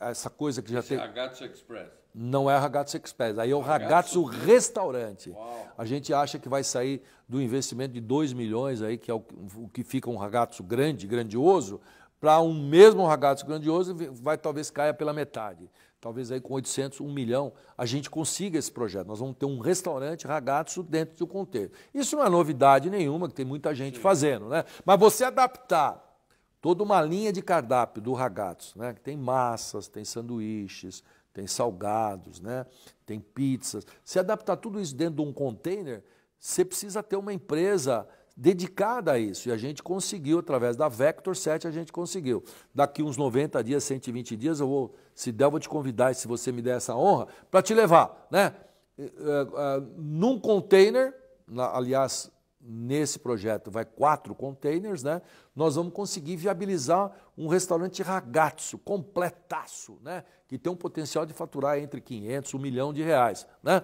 Essa coisa que já Esse tem... Ragazzo Express. Não é o Ragazzo Express, aí é o Ragazzo, Ragazzo Restaurante. Uau. A gente acha que vai sair do investimento de 2 milhões, aí, que é o, o que fica um Ragazzo grande, grandioso, para um mesmo Ragazzo grandioso, vai talvez caia pela metade. Talvez aí com 800, 1 milhão, a gente consiga esse projeto. Nós vamos ter um restaurante Ragazzo dentro do contexto. Isso não é novidade nenhuma, que tem muita gente Sim. fazendo, né? Mas você adaptar toda uma linha de cardápio do Ragazzo, né? que tem massas, tem sanduíches, tem salgados, né? tem pizzas. Se adaptar tudo isso dentro de um container, você precisa ter uma empresa dedicada a isso. E a gente conseguiu, através da Vector 7, a gente conseguiu. Daqui uns 90 dias, 120 dias, eu vou, se der, eu vou te convidar, se você me der essa honra, para te levar, né? Eh, eh, num container, aliás, nesse projeto vai quatro containers, né? Nós vamos conseguir viabilizar um restaurante ragazzo, completaço, né? Que tem um potencial de faturar entre 500 e 1 milhão de reais, né?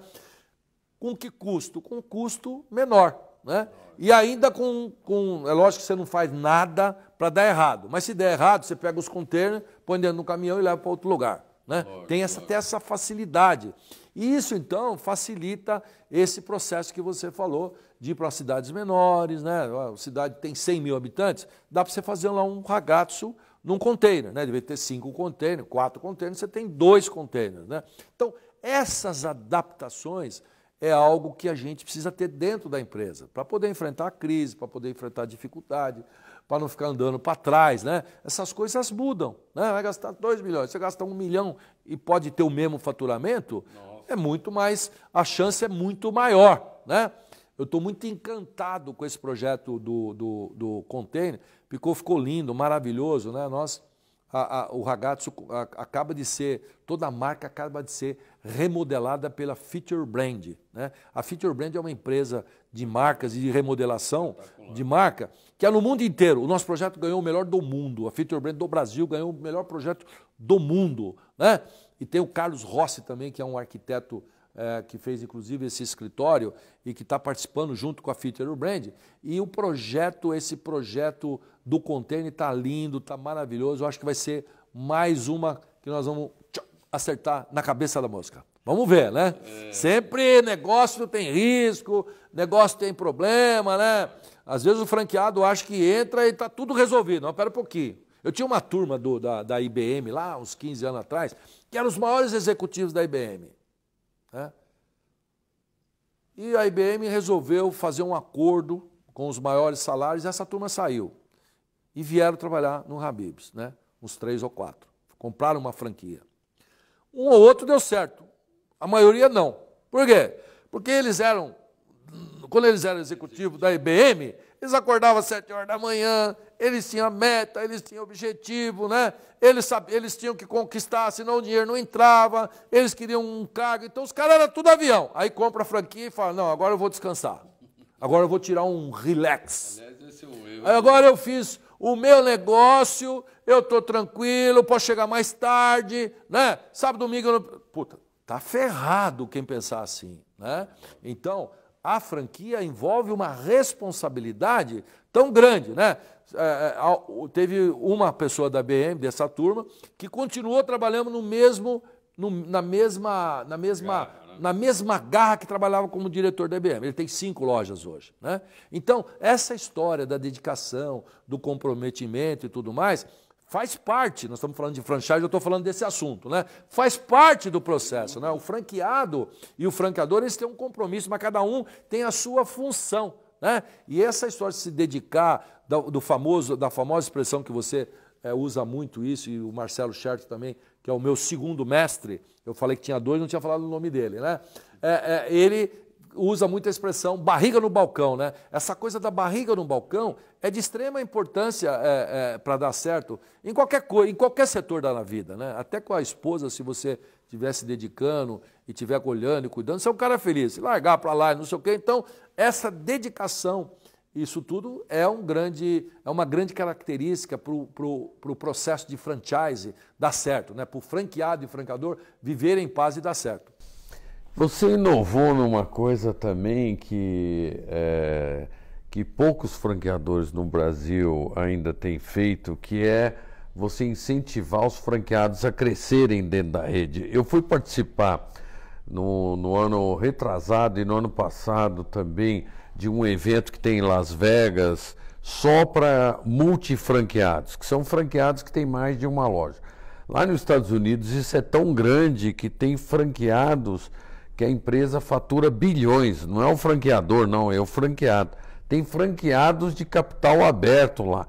Com que custo? Com custo menor, né? E ainda com, com é lógico que você não faz nada para dar errado, mas se der errado, você pega os containers, põe dentro do caminhão e leva para outro lugar, né? Lógico, tem essa, até essa facilidade. E isso, então, facilita esse processo que você falou de ir para cidades menores, né? A cidade tem 100 mil habitantes, dá para você fazer lá um ragazzo num container, né? Deve ter cinco containers, quatro containers, você tem dois containers, né? Então, essas adaptações é algo que a gente precisa ter dentro da empresa, para poder enfrentar a crise, para poder enfrentar a dificuldade, para não ficar andando para trás, né? Essas coisas mudam, né? Vai gastar 2 milhões, você gasta um milhão e pode ter o mesmo faturamento, Nossa. é muito mais, a chance é muito maior, né? Eu estou muito encantado com esse projeto do, do, do container. Ficou, ficou lindo, maravilhoso, né? Nós, a, a, o Ragazzo a, acaba de ser, toda a marca acaba de ser remodelada pela Feature Brand. Né? A Feature Brand é uma empresa de marcas e de remodelação de marca que é no mundo inteiro. O nosso projeto ganhou o melhor do mundo. A Feature Brand do Brasil ganhou o melhor projeto do mundo. Né? E tem o Carlos Rossi também, que é um arquiteto é, que fez inclusive esse escritório e que está participando junto com a Future Brand. E o projeto, esse projeto do container está lindo, está maravilhoso. Eu acho que vai ser mais uma que nós vamos acertar na cabeça da mosca. Vamos ver, né? É. Sempre negócio tem risco, negócio tem problema, né? Às vezes o franqueado acha que entra e está tudo resolvido. Não, pera um pouquinho. Eu tinha uma turma do, da, da IBM lá, uns 15 anos atrás, que eram os maiores executivos da IBM. Né? E a IBM resolveu fazer um acordo com os maiores salários e essa turma saiu. E vieram trabalhar no Habibs, né? uns três ou quatro. Compraram uma franquia. Um ou outro deu certo, a maioria não. Por quê? Porque eles eram, quando eles eram executivos da IBM, eles acordavam às sete horas da manhã, eles tinham meta, eles tinham objetivo, né? Eles, sabiam, eles tinham que conquistar, senão o dinheiro não entrava, eles queriam um cargo, então os caras eram tudo avião. Aí compra a franquia e fala, não, agora eu vou descansar. Agora eu vou tirar um relax. É agora eu fiz o meu negócio, eu estou tranquilo, posso chegar mais tarde, né? Sábado, domingo... Eu não... Puta, tá ferrado quem pensar assim, né? Então, a franquia envolve uma responsabilidade tão grande, né? É, é, teve uma pessoa da BM, dessa turma, que continuou trabalhando no mesmo, no, na mesma, na mesma, garra, né? na mesma garra que trabalhava como diretor da BM. Ele tem cinco lojas hoje, né? Então essa história da dedicação, do comprometimento e tudo mais, faz parte, nós estamos falando de franchise, eu estou falando desse assunto, né? Faz parte do processo, né? O franqueado e o franqueador, eles têm um compromisso, mas cada um tem a sua função, né? E essa história de se dedicar do, do famoso, da famosa expressão que você é, usa muito isso, e o Marcelo Chert também, que é o meu segundo mestre, eu falei que tinha dois, não tinha falado o nome dele, né? É, é, ele, usa muita expressão barriga no balcão, né? Essa coisa da barriga no balcão é de extrema importância é, é, para dar certo em qualquer coisa, em qualquer setor da vida, né? Até com a esposa, se você estiver se dedicando e estiver olhando e cuidando, você é um cara feliz. Se largar para lá, não sei o quê. Então, essa dedicação, isso tudo é, um grande, é uma grande característica para o pro, pro processo de franchise dar certo, né? Para o franqueado e franqueador viver em paz e dar certo. Você inovou numa coisa também que, é, que poucos franqueadores no Brasil ainda têm feito, que é você incentivar os franqueados a crescerem dentro da rede. Eu fui participar no, no ano retrasado e no ano passado também de um evento que tem em Las Vegas só para multifranqueados, que são franqueados que têm mais de uma loja. Lá nos Estados Unidos isso é tão grande que tem franqueados que a empresa fatura bilhões, não é o franqueador, não, é o franqueado. Tem franqueados de capital aberto lá.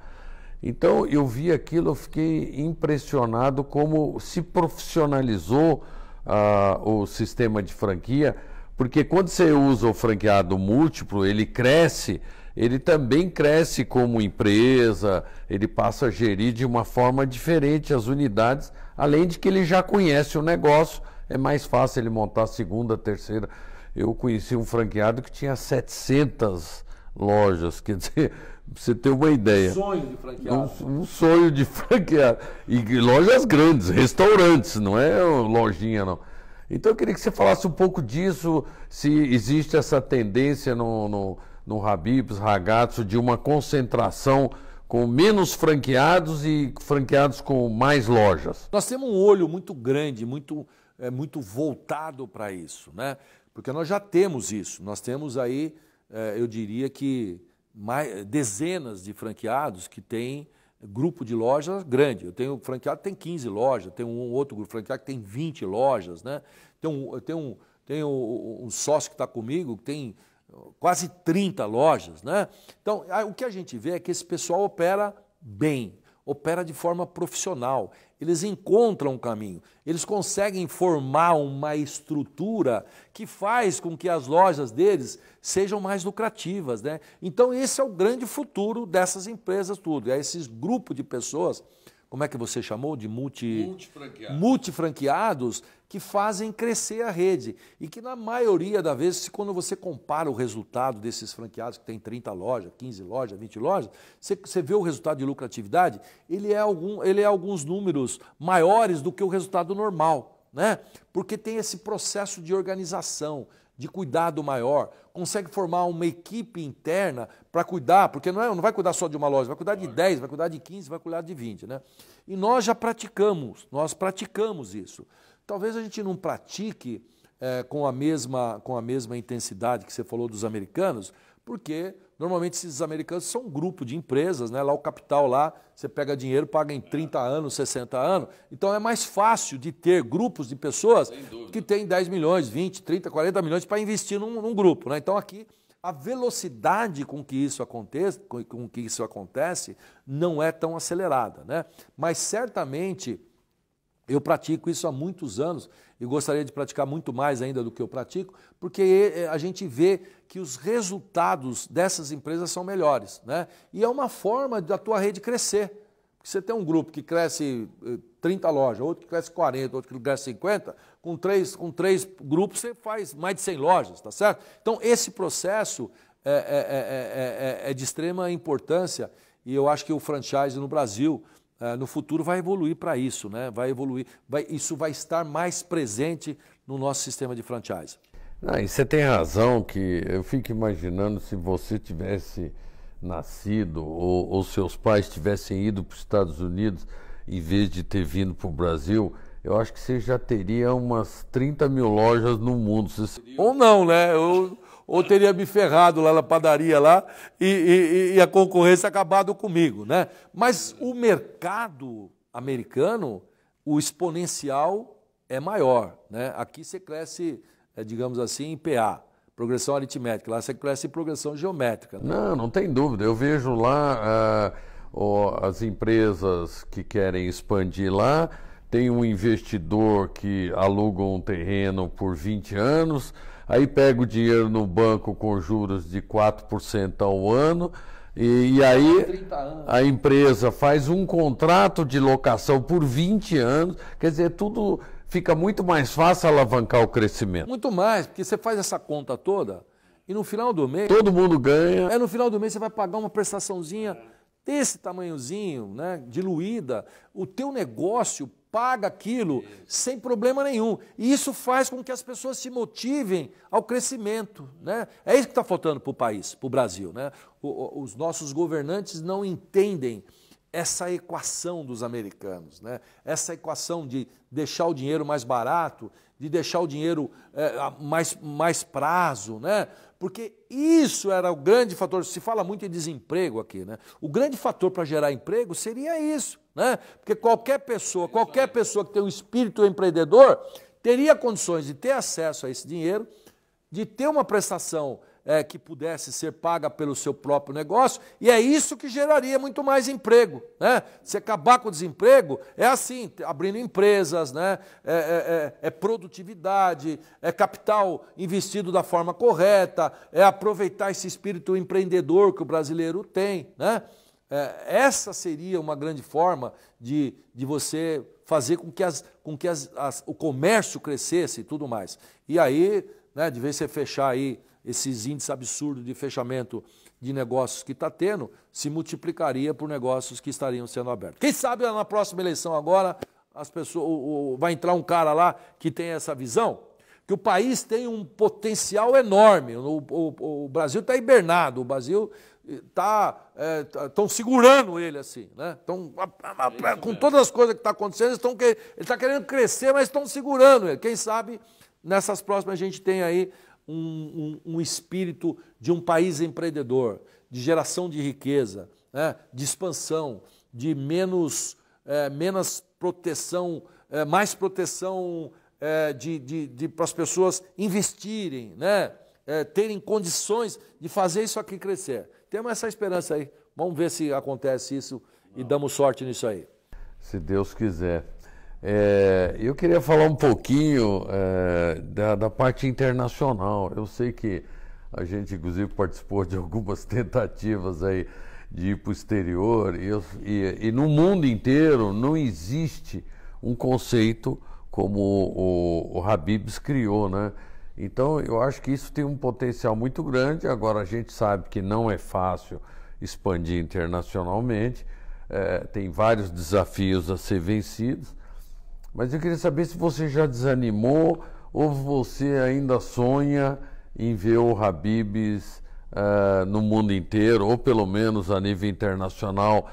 Então eu vi aquilo, eu fiquei impressionado como se profissionalizou ah, o sistema de franquia, porque quando você usa o franqueado múltiplo, ele cresce, ele também cresce como empresa, ele passa a gerir de uma forma diferente as unidades, além de que ele já conhece o negócio é mais fácil ele montar a segunda, a terceira. Eu conheci um franqueado que tinha 700 lojas, quer dizer, você ter uma ideia. Um sonho de franqueado. Um, um sonho de [laughs] franqueado. E lojas grandes, restaurantes, não é lojinha, não. Então eu queria que você falasse um pouco disso, se existe essa tendência no, no, no Habibs, Ragazzo, de uma concentração com menos franqueados e franqueados com mais lojas. Nós temos um olho muito grande, muito é, muito voltado para isso, né? Porque nós já temos isso, nós temos aí, é, eu diria que mais, dezenas de franqueados que têm grupo de lojas grande. Eu tenho franqueado que tem 15 lojas, tem um outro grupo franqueado que tem 20 lojas, né? Tem um, tem um, tem um, um sócio que está comigo que tem quase 30 lojas, né? Então, o que a gente vê é que esse pessoal opera bem, opera de forma profissional eles encontram um caminho, eles conseguem formar uma estrutura que faz com que as lojas deles sejam mais lucrativas. Né? Então, esse é o grande futuro dessas empresas, tudo. É esses grupos de pessoas como é que você chamou? De multi... multifranqueados. multifranqueados que fazem crescer a rede. E que na maioria das vezes, quando você compara o resultado desses franqueados, que tem 30 lojas, 15 lojas, 20 lojas, você, você vê o resultado de lucratividade, ele é, algum, ele é alguns números maiores do que o resultado normal. Né? Porque tem esse processo de organização, de cuidado maior, consegue formar uma equipe interna para cuidar, porque não, é, não vai cuidar só de uma loja, vai cuidar de 10, vai cuidar de 15, vai cuidar de 20. Né? E nós já praticamos, nós praticamos isso. Talvez a gente não pratique é, com, a mesma, com a mesma intensidade que você falou dos americanos, porque normalmente esses americanos são um grupo de empresas, né? lá o capital lá, você pega dinheiro, paga em 30 anos, 60 anos. Então é mais fácil de ter grupos de pessoas que têm 10 milhões, 20, 30, 40 milhões para investir num, num grupo. Né? Então aqui a velocidade com que isso acontece, com que isso acontece não é tão acelerada. Né? Mas certamente eu pratico isso há muitos anos e gostaria de praticar muito mais ainda do que eu pratico, porque eh, a gente vê que os resultados dessas empresas são melhores. Né? E é uma forma da tua rede crescer. Porque você tem um grupo que cresce 30 eh, lojas, outro que cresce 40, outro que cresce 50, com três, com três grupos você faz mais de 100 lojas, tá certo? Então, esse processo é, é, é, é de extrema importância e eu acho que o franchise no Brasil ah, no futuro vai evoluir para isso, né? Vai evoluir, vai, isso vai estar mais presente no nosso sistema de franchise. Ah, e você tem razão que eu fico imaginando se você tivesse nascido ou, ou seus pais tivessem ido para os Estados Unidos em vez de ter vindo para o Brasil, eu acho que você já teria umas 30 mil lojas no mundo. Ou não, né? Eu ou teria me ferrado lá na padaria lá e, e, e a concorrência acabado comigo, né? Mas o mercado americano, o exponencial é maior, né? Aqui você cresce, é, digamos assim, em PA, progressão aritmética. Lá você cresce em progressão geométrica. Né? Não, não tem dúvida. Eu vejo lá uh, as empresas que querem expandir lá tem um investidor que aluga um terreno por 20 anos, aí pega o dinheiro no banco com juros de 4% ao ano, e, e aí a empresa faz um contrato de locação por 20 anos, quer dizer, tudo fica muito mais fácil alavancar o crescimento. Muito mais, porque você faz essa conta toda e no final do mês. Todo mundo ganha. É, no final do mês você vai pagar uma prestaçãozinha desse tamanhozinho, né, diluída. O teu negócio paga aquilo isso. sem problema nenhum. E isso faz com que as pessoas se motivem ao crescimento. Né? É isso que está faltando para o país, para o Brasil. Né? os nossos governantes não entendem essa equação dos americanos, né? essa equação de deixar o dinheiro mais barato, de deixar o dinheiro é, mais, mais prazo, né? Porque isso era o grande fator. Se fala muito em desemprego aqui, né? O grande fator para gerar emprego seria isso, né? Porque qualquer pessoa, qualquer pessoa que tem um espírito empreendedor teria condições de ter acesso a esse dinheiro, de ter uma prestação é, que pudesse ser paga pelo seu próprio negócio, e é isso que geraria muito mais emprego. Né? Se acabar com o desemprego, é assim, abrindo empresas, né? é, é, é, é produtividade, é capital investido da forma correta, é aproveitar esse espírito empreendedor que o brasileiro tem. Né? É, essa seria uma grande forma de, de você fazer com que, as, com que as, as, o comércio crescesse e tudo mais. E aí, né, de vez você fechar aí esses índices absurdos de fechamento de negócios que está tendo, se multiplicaria por negócios que estariam sendo abertos. Quem sabe na próxima eleição agora as pessoas, vai entrar um cara lá que tem essa visão? Que o país tem um potencial enorme. O, o Brasil está hibernado, o Brasil está eh, estão eh, tá, é, segurando ele assim, né? Tão, é com todas as coisas que estão tá acontecendo, estão que, ele está querendo crescer, mas estão segurando ele. Quem sabe nessas próximas a gente tem aí um, um, um espírito de um país empreendedor, de geração de riqueza, né? de expansão, de menos, é, menos proteção, é, mais proteção é, de, de, de para as pessoas investirem, né? É, terem condições de fazer isso aqui crescer. Temos essa esperança aí. Vamos ver se acontece isso Não. e damos sorte nisso aí. Se Deus quiser. É, eu queria falar um pouquinho é, da, da, parte internacional. Eu sei que a gente, inclusive, participou de algumas [laughs] tentativas aí de ir para o exterior e, eu, e, e, no mundo inteiro não existe um conceito como o, o, o Habibs criou, né? Então, eu acho que isso tem um potencial muito grande. Agora, a gente sabe que não é fácil expandir internacionalmente, é, tem vários desafios a ser vencidos, mas eu queria saber se você já desanimou ou você ainda sonha em ver o Habibs uh, no mundo inteiro, ou pelo menos a nível internacional,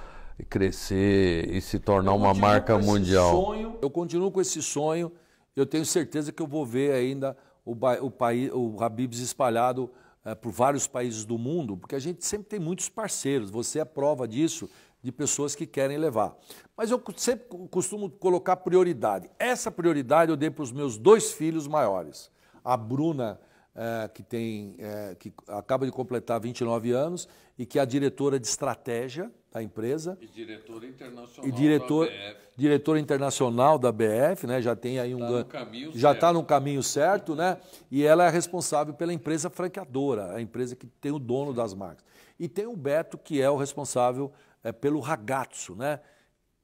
crescer e se tornar uma marca mundial. Sonho, eu continuo com esse sonho. Eu tenho certeza que eu vou ver ainda o, o, o Habibs espalhado uh, por vários países do mundo, porque a gente sempre tem muitos parceiros. Você é prova disso de pessoas que querem levar. Mas eu sempre costumo colocar prioridade. Essa prioridade eu dei para os meus dois filhos maiores. A Bruna, é, que, tem, é, que acaba de completar 29 anos e que é a diretora de estratégia da empresa. E diretora internacional e diretor, da BF. Diretora internacional da BF, né? Já tem aí um... Tá já está no caminho certo, né? E ela é responsável pela empresa franqueadora, a empresa que tem o dono das marcas. E tem o Beto, que é o responsável é, pelo ragazzo, né?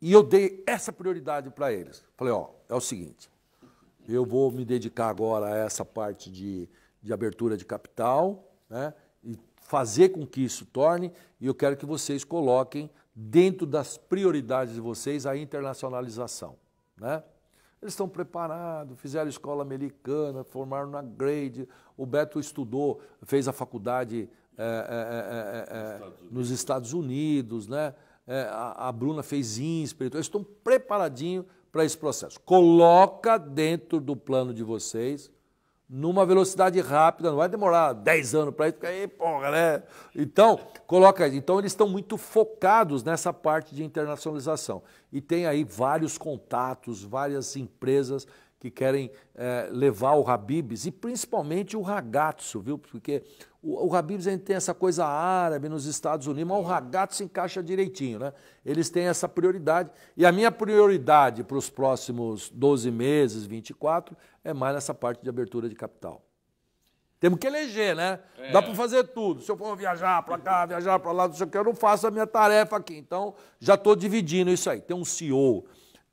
E eu dei essa prioridade para eles. Falei, ó, é o seguinte, eu vou me dedicar agora a essa parte de, de abertura de capital, né? E fazer com que isso torne, e eu quero que vocês coloquem dentro das prioridades de vocês a internacionalização, né? Eles estão preparados, fizeram escola americana, formaram na grade. O Beto estudou, fez a faculdade é é, é, é, é, nos Estados Unidos, né? a, a Bruna fez espírito, eles estão preparadinhos para esse processo. Coloca dentro do plano de vocês, numa velocidade rápida, não vai demorar 10 anos para isso, porque aí, porra, né? Então, coloca Então, eles estão muito focados nessa parte de internacionalização. E tem aí vários contatos, várias empresas que querem eh, levar o Habibs, e principalmente o ragazzo, viu? Porque o, o Habibs ainda tem essa coisa árabe nos Estados Unidos, mas o ragazzo encaixa direitinho, né? Eles têm essa prioridade. E a minha prioridade para os próximos 12 meses, 24, é mais nessa parte de abertura de capital. Temos que eleger, né? É. Dá para fazer tudo. Se eu for viajar para cá, viajar para lá, não sei o que, eu não faço a minha tarefa aqui. Então, já estou dividindo isso aí. Tem um CEO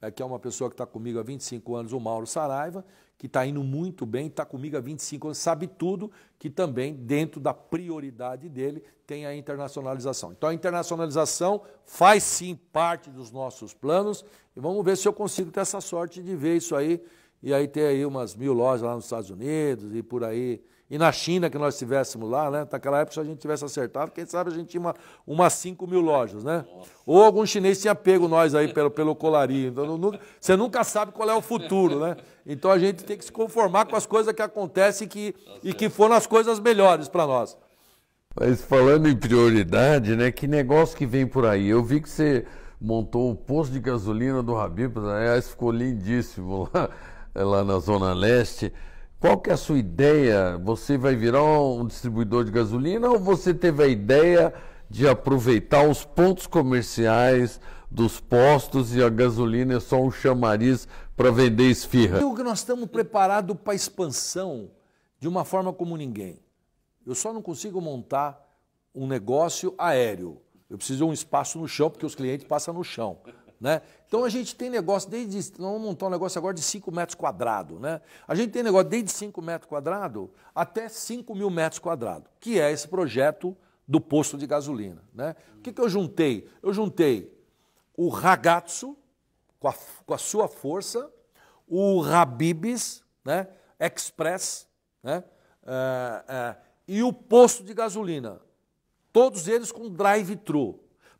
é que é uma pessoa que está comigo há 25 anos, o Mauro Saraiva, que está indo muito bem, está comigo há 25 anos, sabe tudo, que também, dentro da prioridade dele, tem a internacionalização. Então, a internacionalização faz sim parte dos nossos planos e vamos ver se eu consigo ter essa sorte de ver isso aí e aí ter aí umas mil lojas lá nos Estados Unidos e por aí e na China que nós estivéssemos lá, né? Naquela época, se a gente tivesse acertado, quem sabe a gente tinha uma, umas 5 mil lojas, né? Nossa. Ou algum chinês tinha pego nós aí pelo, pelo colarinho. Então, nunca, você nunca sabe qual é o futuro, né? Então a gente tem que se conformar com as coisas que acontecem e que, tá e que foram as coisas melhores para nós. Mas falando em prioridade, né? Que negócio que vem por aí? Eu vi que você montou o posto de gasolina do Rabibas, aliás, né? ficou lindíssimo lá, [laughs] lá na Zona Leste. Qual que é a sua ideia? Você vai virar um distribuidor de gasolina ou você teve a ideia de aproveitar os pontos comerciais dos postos e a gasolina é só um chamariz para vender esfirra? Eu que nós estamos preparados para expansão de uma forma como ninguém. Eu só não consigo montar um negócio aéreo. Eu preciso de um espaço no chão, porque os clientes passam no chão. Né? Então a gente tem negócio desde. vamos montar tá um negócio agora de 5 metros quadrados. Né? A gente tem negócio desde 5 metros quadrados até 5 mil metros quadrados, que é esse projeto do posto de gasolina. Né? O que, que eu juntei? Eu juntei o Ragazzo com a, com a sua força, o Rabibis, né? Express, né? É, é, e o posto de gasolina. Todos eles com drive-thru.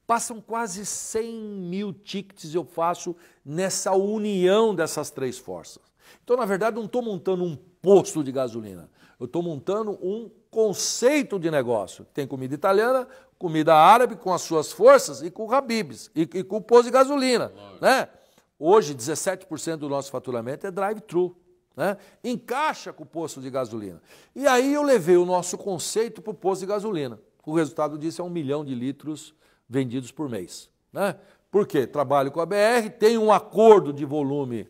Passam quase 100 mil tickets eu faço nessa união dessas três forças. Então, na verdade, não estou montando um posto de gasolina. Eu estou montando um conceito de negócio. Tem comida italiana, comida árabe, com as suas forças e com o Habibs, e, e com o posto de gasolina. Né? Hoje, 17% do nosso faturamento é drive-thru. Né? Encaixa com o posto de gasolina. E aí eu levei o nosso conceito para o posto de gasolina. O resultado disso é um milhão de litros vendidos por mês. Né? Porque trabalho com a BR, tem um acordo de volume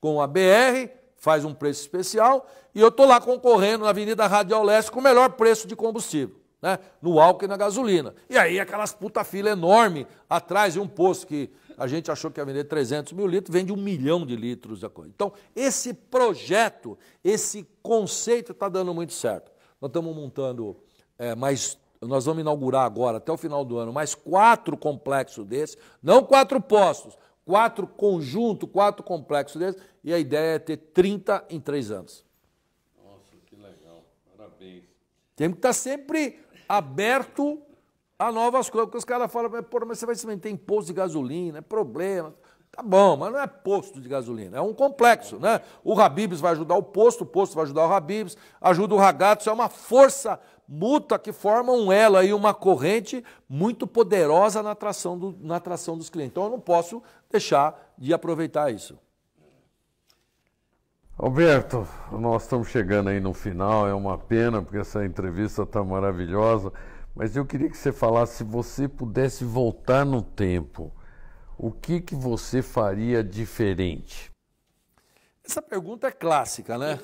com a BR, faz um preço especial, e eu estou lá concorrendo na Avenida Radial Leste com o melhor preço de combustível, né? no álcool e na gasolina. E aí aquelas puta fila enorme atrás de um posto que a gente achou que ia vender 300 mil litros, vende um milhão de litros da coisa. Então, esse projeto, esse conceito está dando muito certo. Nós estamos montando é, mais nós vamos inaugurar agora, até o final do ano, mais quatro complexos desses, não quatro postos, quatro conjunto, quatro complexos desses, e a ideia é ter 30 em três anos. Nossa, que legal, parabéns. Temos que estar tá sempre aberto a novas coisas, porque os caras falam, mas você vai se meter em posto de gasolina, é problema. Tá bom, mas não é posto de gasolina, é um complexo, né? O Rabibs vai ajudar o posto, o posto vai ajudar o Rabibs, ajuda o Ragatos, é uma força mútua que forma um elo aí, uma corrente muito poderosa na atração, do, na atração dos clientes. Então eu não posso deixar de aproveitar isso. Alberto, nós estamos chegando aí no final, é uma pena, porque essa entrevista está maravilhosa, mas eu queria que você falasse, se você pudesse voltar no tempo o que, que você faria diferente? Essa pergunta é clássica, né?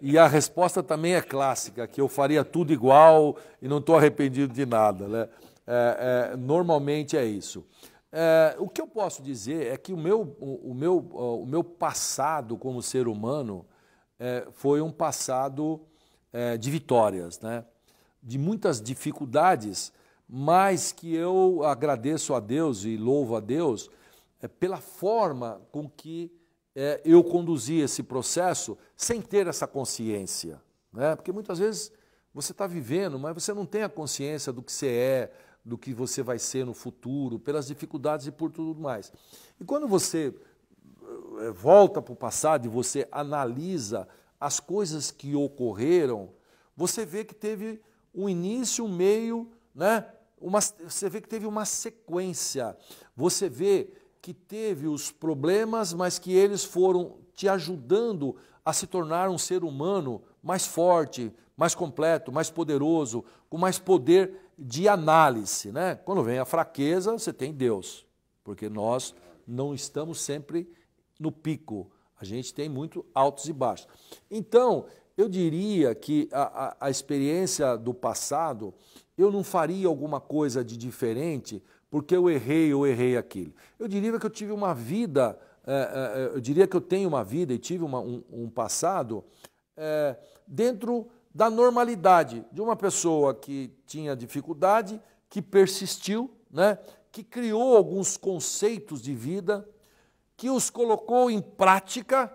E a resposta também é clássica, que eu faria tudo igual e não estou arrependido de nada, né? É, é, normalmente é isso. É, o que eu posso dizer é que o meu, o, o meu, o meu passado como ser humano é, foi um passado é, de vitórias, né? de muitas dificuldades, mas que eu agradeço a Deus e louvo a Deus é, pela forma com que é, eu conduzi esse processo sem ter essa consciência. Né? Porque muitas vezes você está vivendo, mas você não tem a consciência do que você é, do que você vai ser no futuro, pelas dificuldades e por tudo mais. E quando você é, volta para o passado e você analisa as coisas que ocorreram, você vê que teve um início, um meio né, uma, você vê que teve uma sequência. Você vê que teve os problemas, mas que eles foram te ajudando a se tornar um ser humano mais forte, mais completo, mais poderoso, com mais poder de análise, né? Quando vem a fraqueza, você tem Deus, porque nós não estamos sempre no pico. A gente tem muito altos e baixos. Então, eu diria que a, a, a experiência do passado eu não faria alguma coisa de diferente porque eu errei ou errei aquilo. Eu diria que eu tive uma vida, é, é, eu diria que eu tenho uma vida e tive uma, um, um, passado é, dentro da normalidade de uma pessoa que tinha dificuldade, que persistiu, né, que criou alguns conceitos de vida, que os colocou em prática.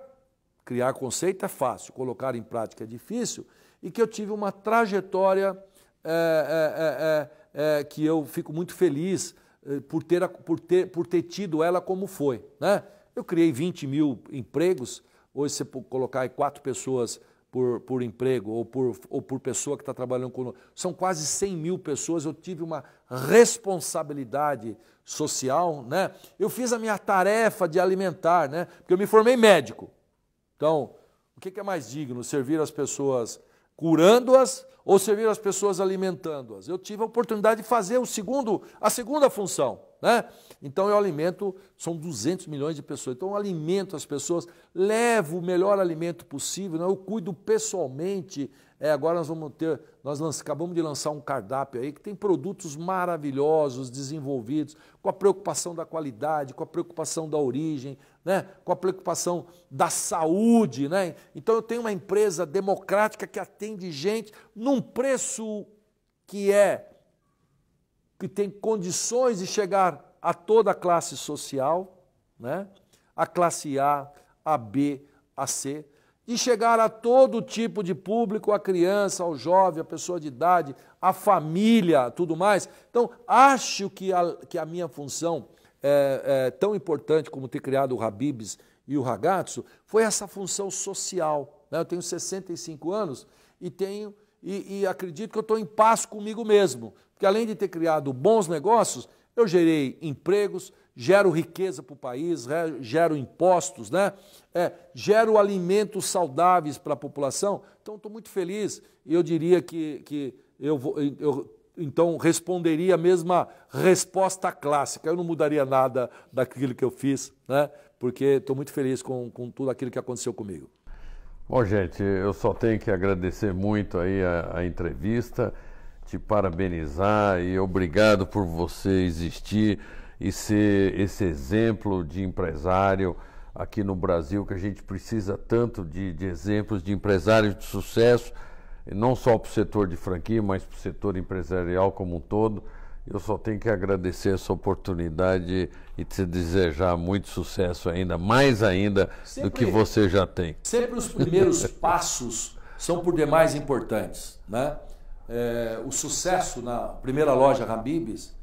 Criar conceito é fácil, colocar em prática é difícil, e que eu tive uma trajetória é é, é, é, é, que eu fico muito feliz eh, por ter, por, ter, por ter tido ela como foi. Né? Eu criei 20 mil empregos, hoje você colocar aí quatro pessoas por, por emprego ou por, ou por pessoa que está trabalhando conosco, são quase 100 mil pessoas, eu tive uma responsabilidade social, né? Eu fiz a minha tarefa de alimentar, né? Porque eu me formei médico. Então, o que é mais digno? Servir as pessoas curando-as ou servir as pessoas alimentando-as. Eu tive a oportunidade de fazer o segundo, a segunda função. Né? Então eu alimento, são 200 milhões de pessoas. Então eu alimento as pessoas, levo o melhor alimento possível, né? eu cuido pessoalmente é, agora nós vamos ter, nós lanç, acabamos de lançar um cardápio aí que tem produtos maravilhosos desenvolvidos, com a preocupação da qualidade, com a preocupação da origem, né? com a preocupação da saúde. Né? Então eu tenho uma empresa democrática que atende gente num preço que é que tem condições de chegar a toda a classe social, né? a classe A, a B, a C, de chegar a todo tipo de público, a criança, ao jovem, a pessoa de idade, a família, tudo mais. Então, acho que a, que a minha função é, é, tão importante como ter criado o Habibs e o Ragazzo foi essa função social. Né? Eu tenho 65 anos e tenho e, e acredito que eu estou em paz comigo mesmo, porque além de ter criado bons negócios, eu gerei empregos, gero riqueza para o país, gero impostos, né? É, gero alimentos saudáveis para a população. Então, estou muito feliz e eu diria que, que eu, vou, eu então responderia a mesma resposta clássica. Eu não mudaria nada daquilo que eu fiz, né? porque estou muito feliz com, com tudo aquilo que aconteceu comigo. Bom, gente, eu só tenho que agradecer muito aí a, a entrevista, te parabenizar e obrigado por você existir e ser esse exemplo de empresário aqui no Brasil, que a gente precisa tanto de, de exemplos de empresários de sucesso, não só para o setor de franquia, mas para o setor empresarial como um todo. Eu só tenho que agradecer essa oportunidade e te desejar muito sucesso ainda, mais ainda sempre, do que você já tem. Sempre os primeiros passos são por demais importantes. Né? É, o sucesso na primeira loja Habibs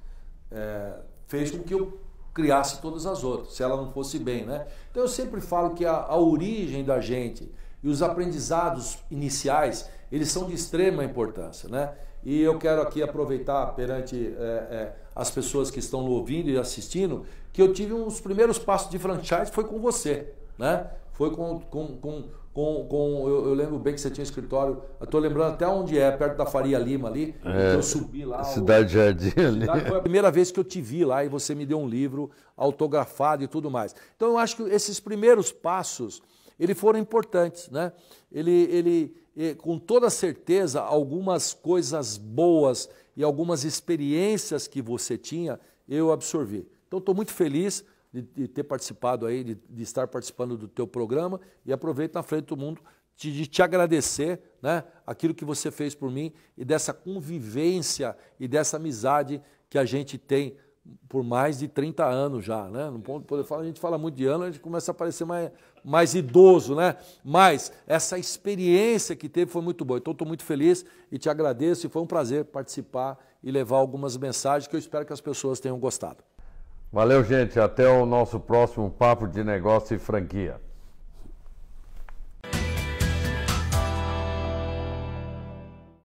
é, fez com que eu criasse todas as outras, se ela não fosse bem, né? Então eu sempre falo que a, a origem da gente e os aprendizados iniciais, eles são de extrema importância, né? E eu quero aqui aproveitar perante é, é, as pessoas que estão ouvindo e assistindo, que eu tive uns primeiros passos de franchise foi com você, né? Foi com, com, com com, com eu, eu, lembro bem que você tinha escritório. Eu tô lembrando até onde é, perto da Faria Lima ali. É, eu subi lá. Cidade o, Jardim ali. foi a primeira vez que eu te vi lá e você me deu um livro autografado e tudo mais. Então eu acho que esses primeiros passos, ele foram importantes, né? ele, ele com toda certeza, algumas coisas boas e algumas experiências que você tinha, eu absorvi. Então estou muito feliz de, de ter participado aí, de, de, estar participando do teu programa e aproveito na frente do mundo de, de te agradecer né, aquilo que você fez por mim e dessa convivência e dessa amizade que a gente tem por mais de 30 anos já, né? ponto poder falar, a gente fala muito de ano, a gente começa a parecer mais, mais idoso, né? Mas essa experiência que teve foi muito boa. Então estou muito feliz e te agradeço e foi um prazer participar e levar algumas mensagens que eu espero que as pessoas tenham gostado. Valeu, gente. Até o nosso próximo Papo de Negócio e Franquia.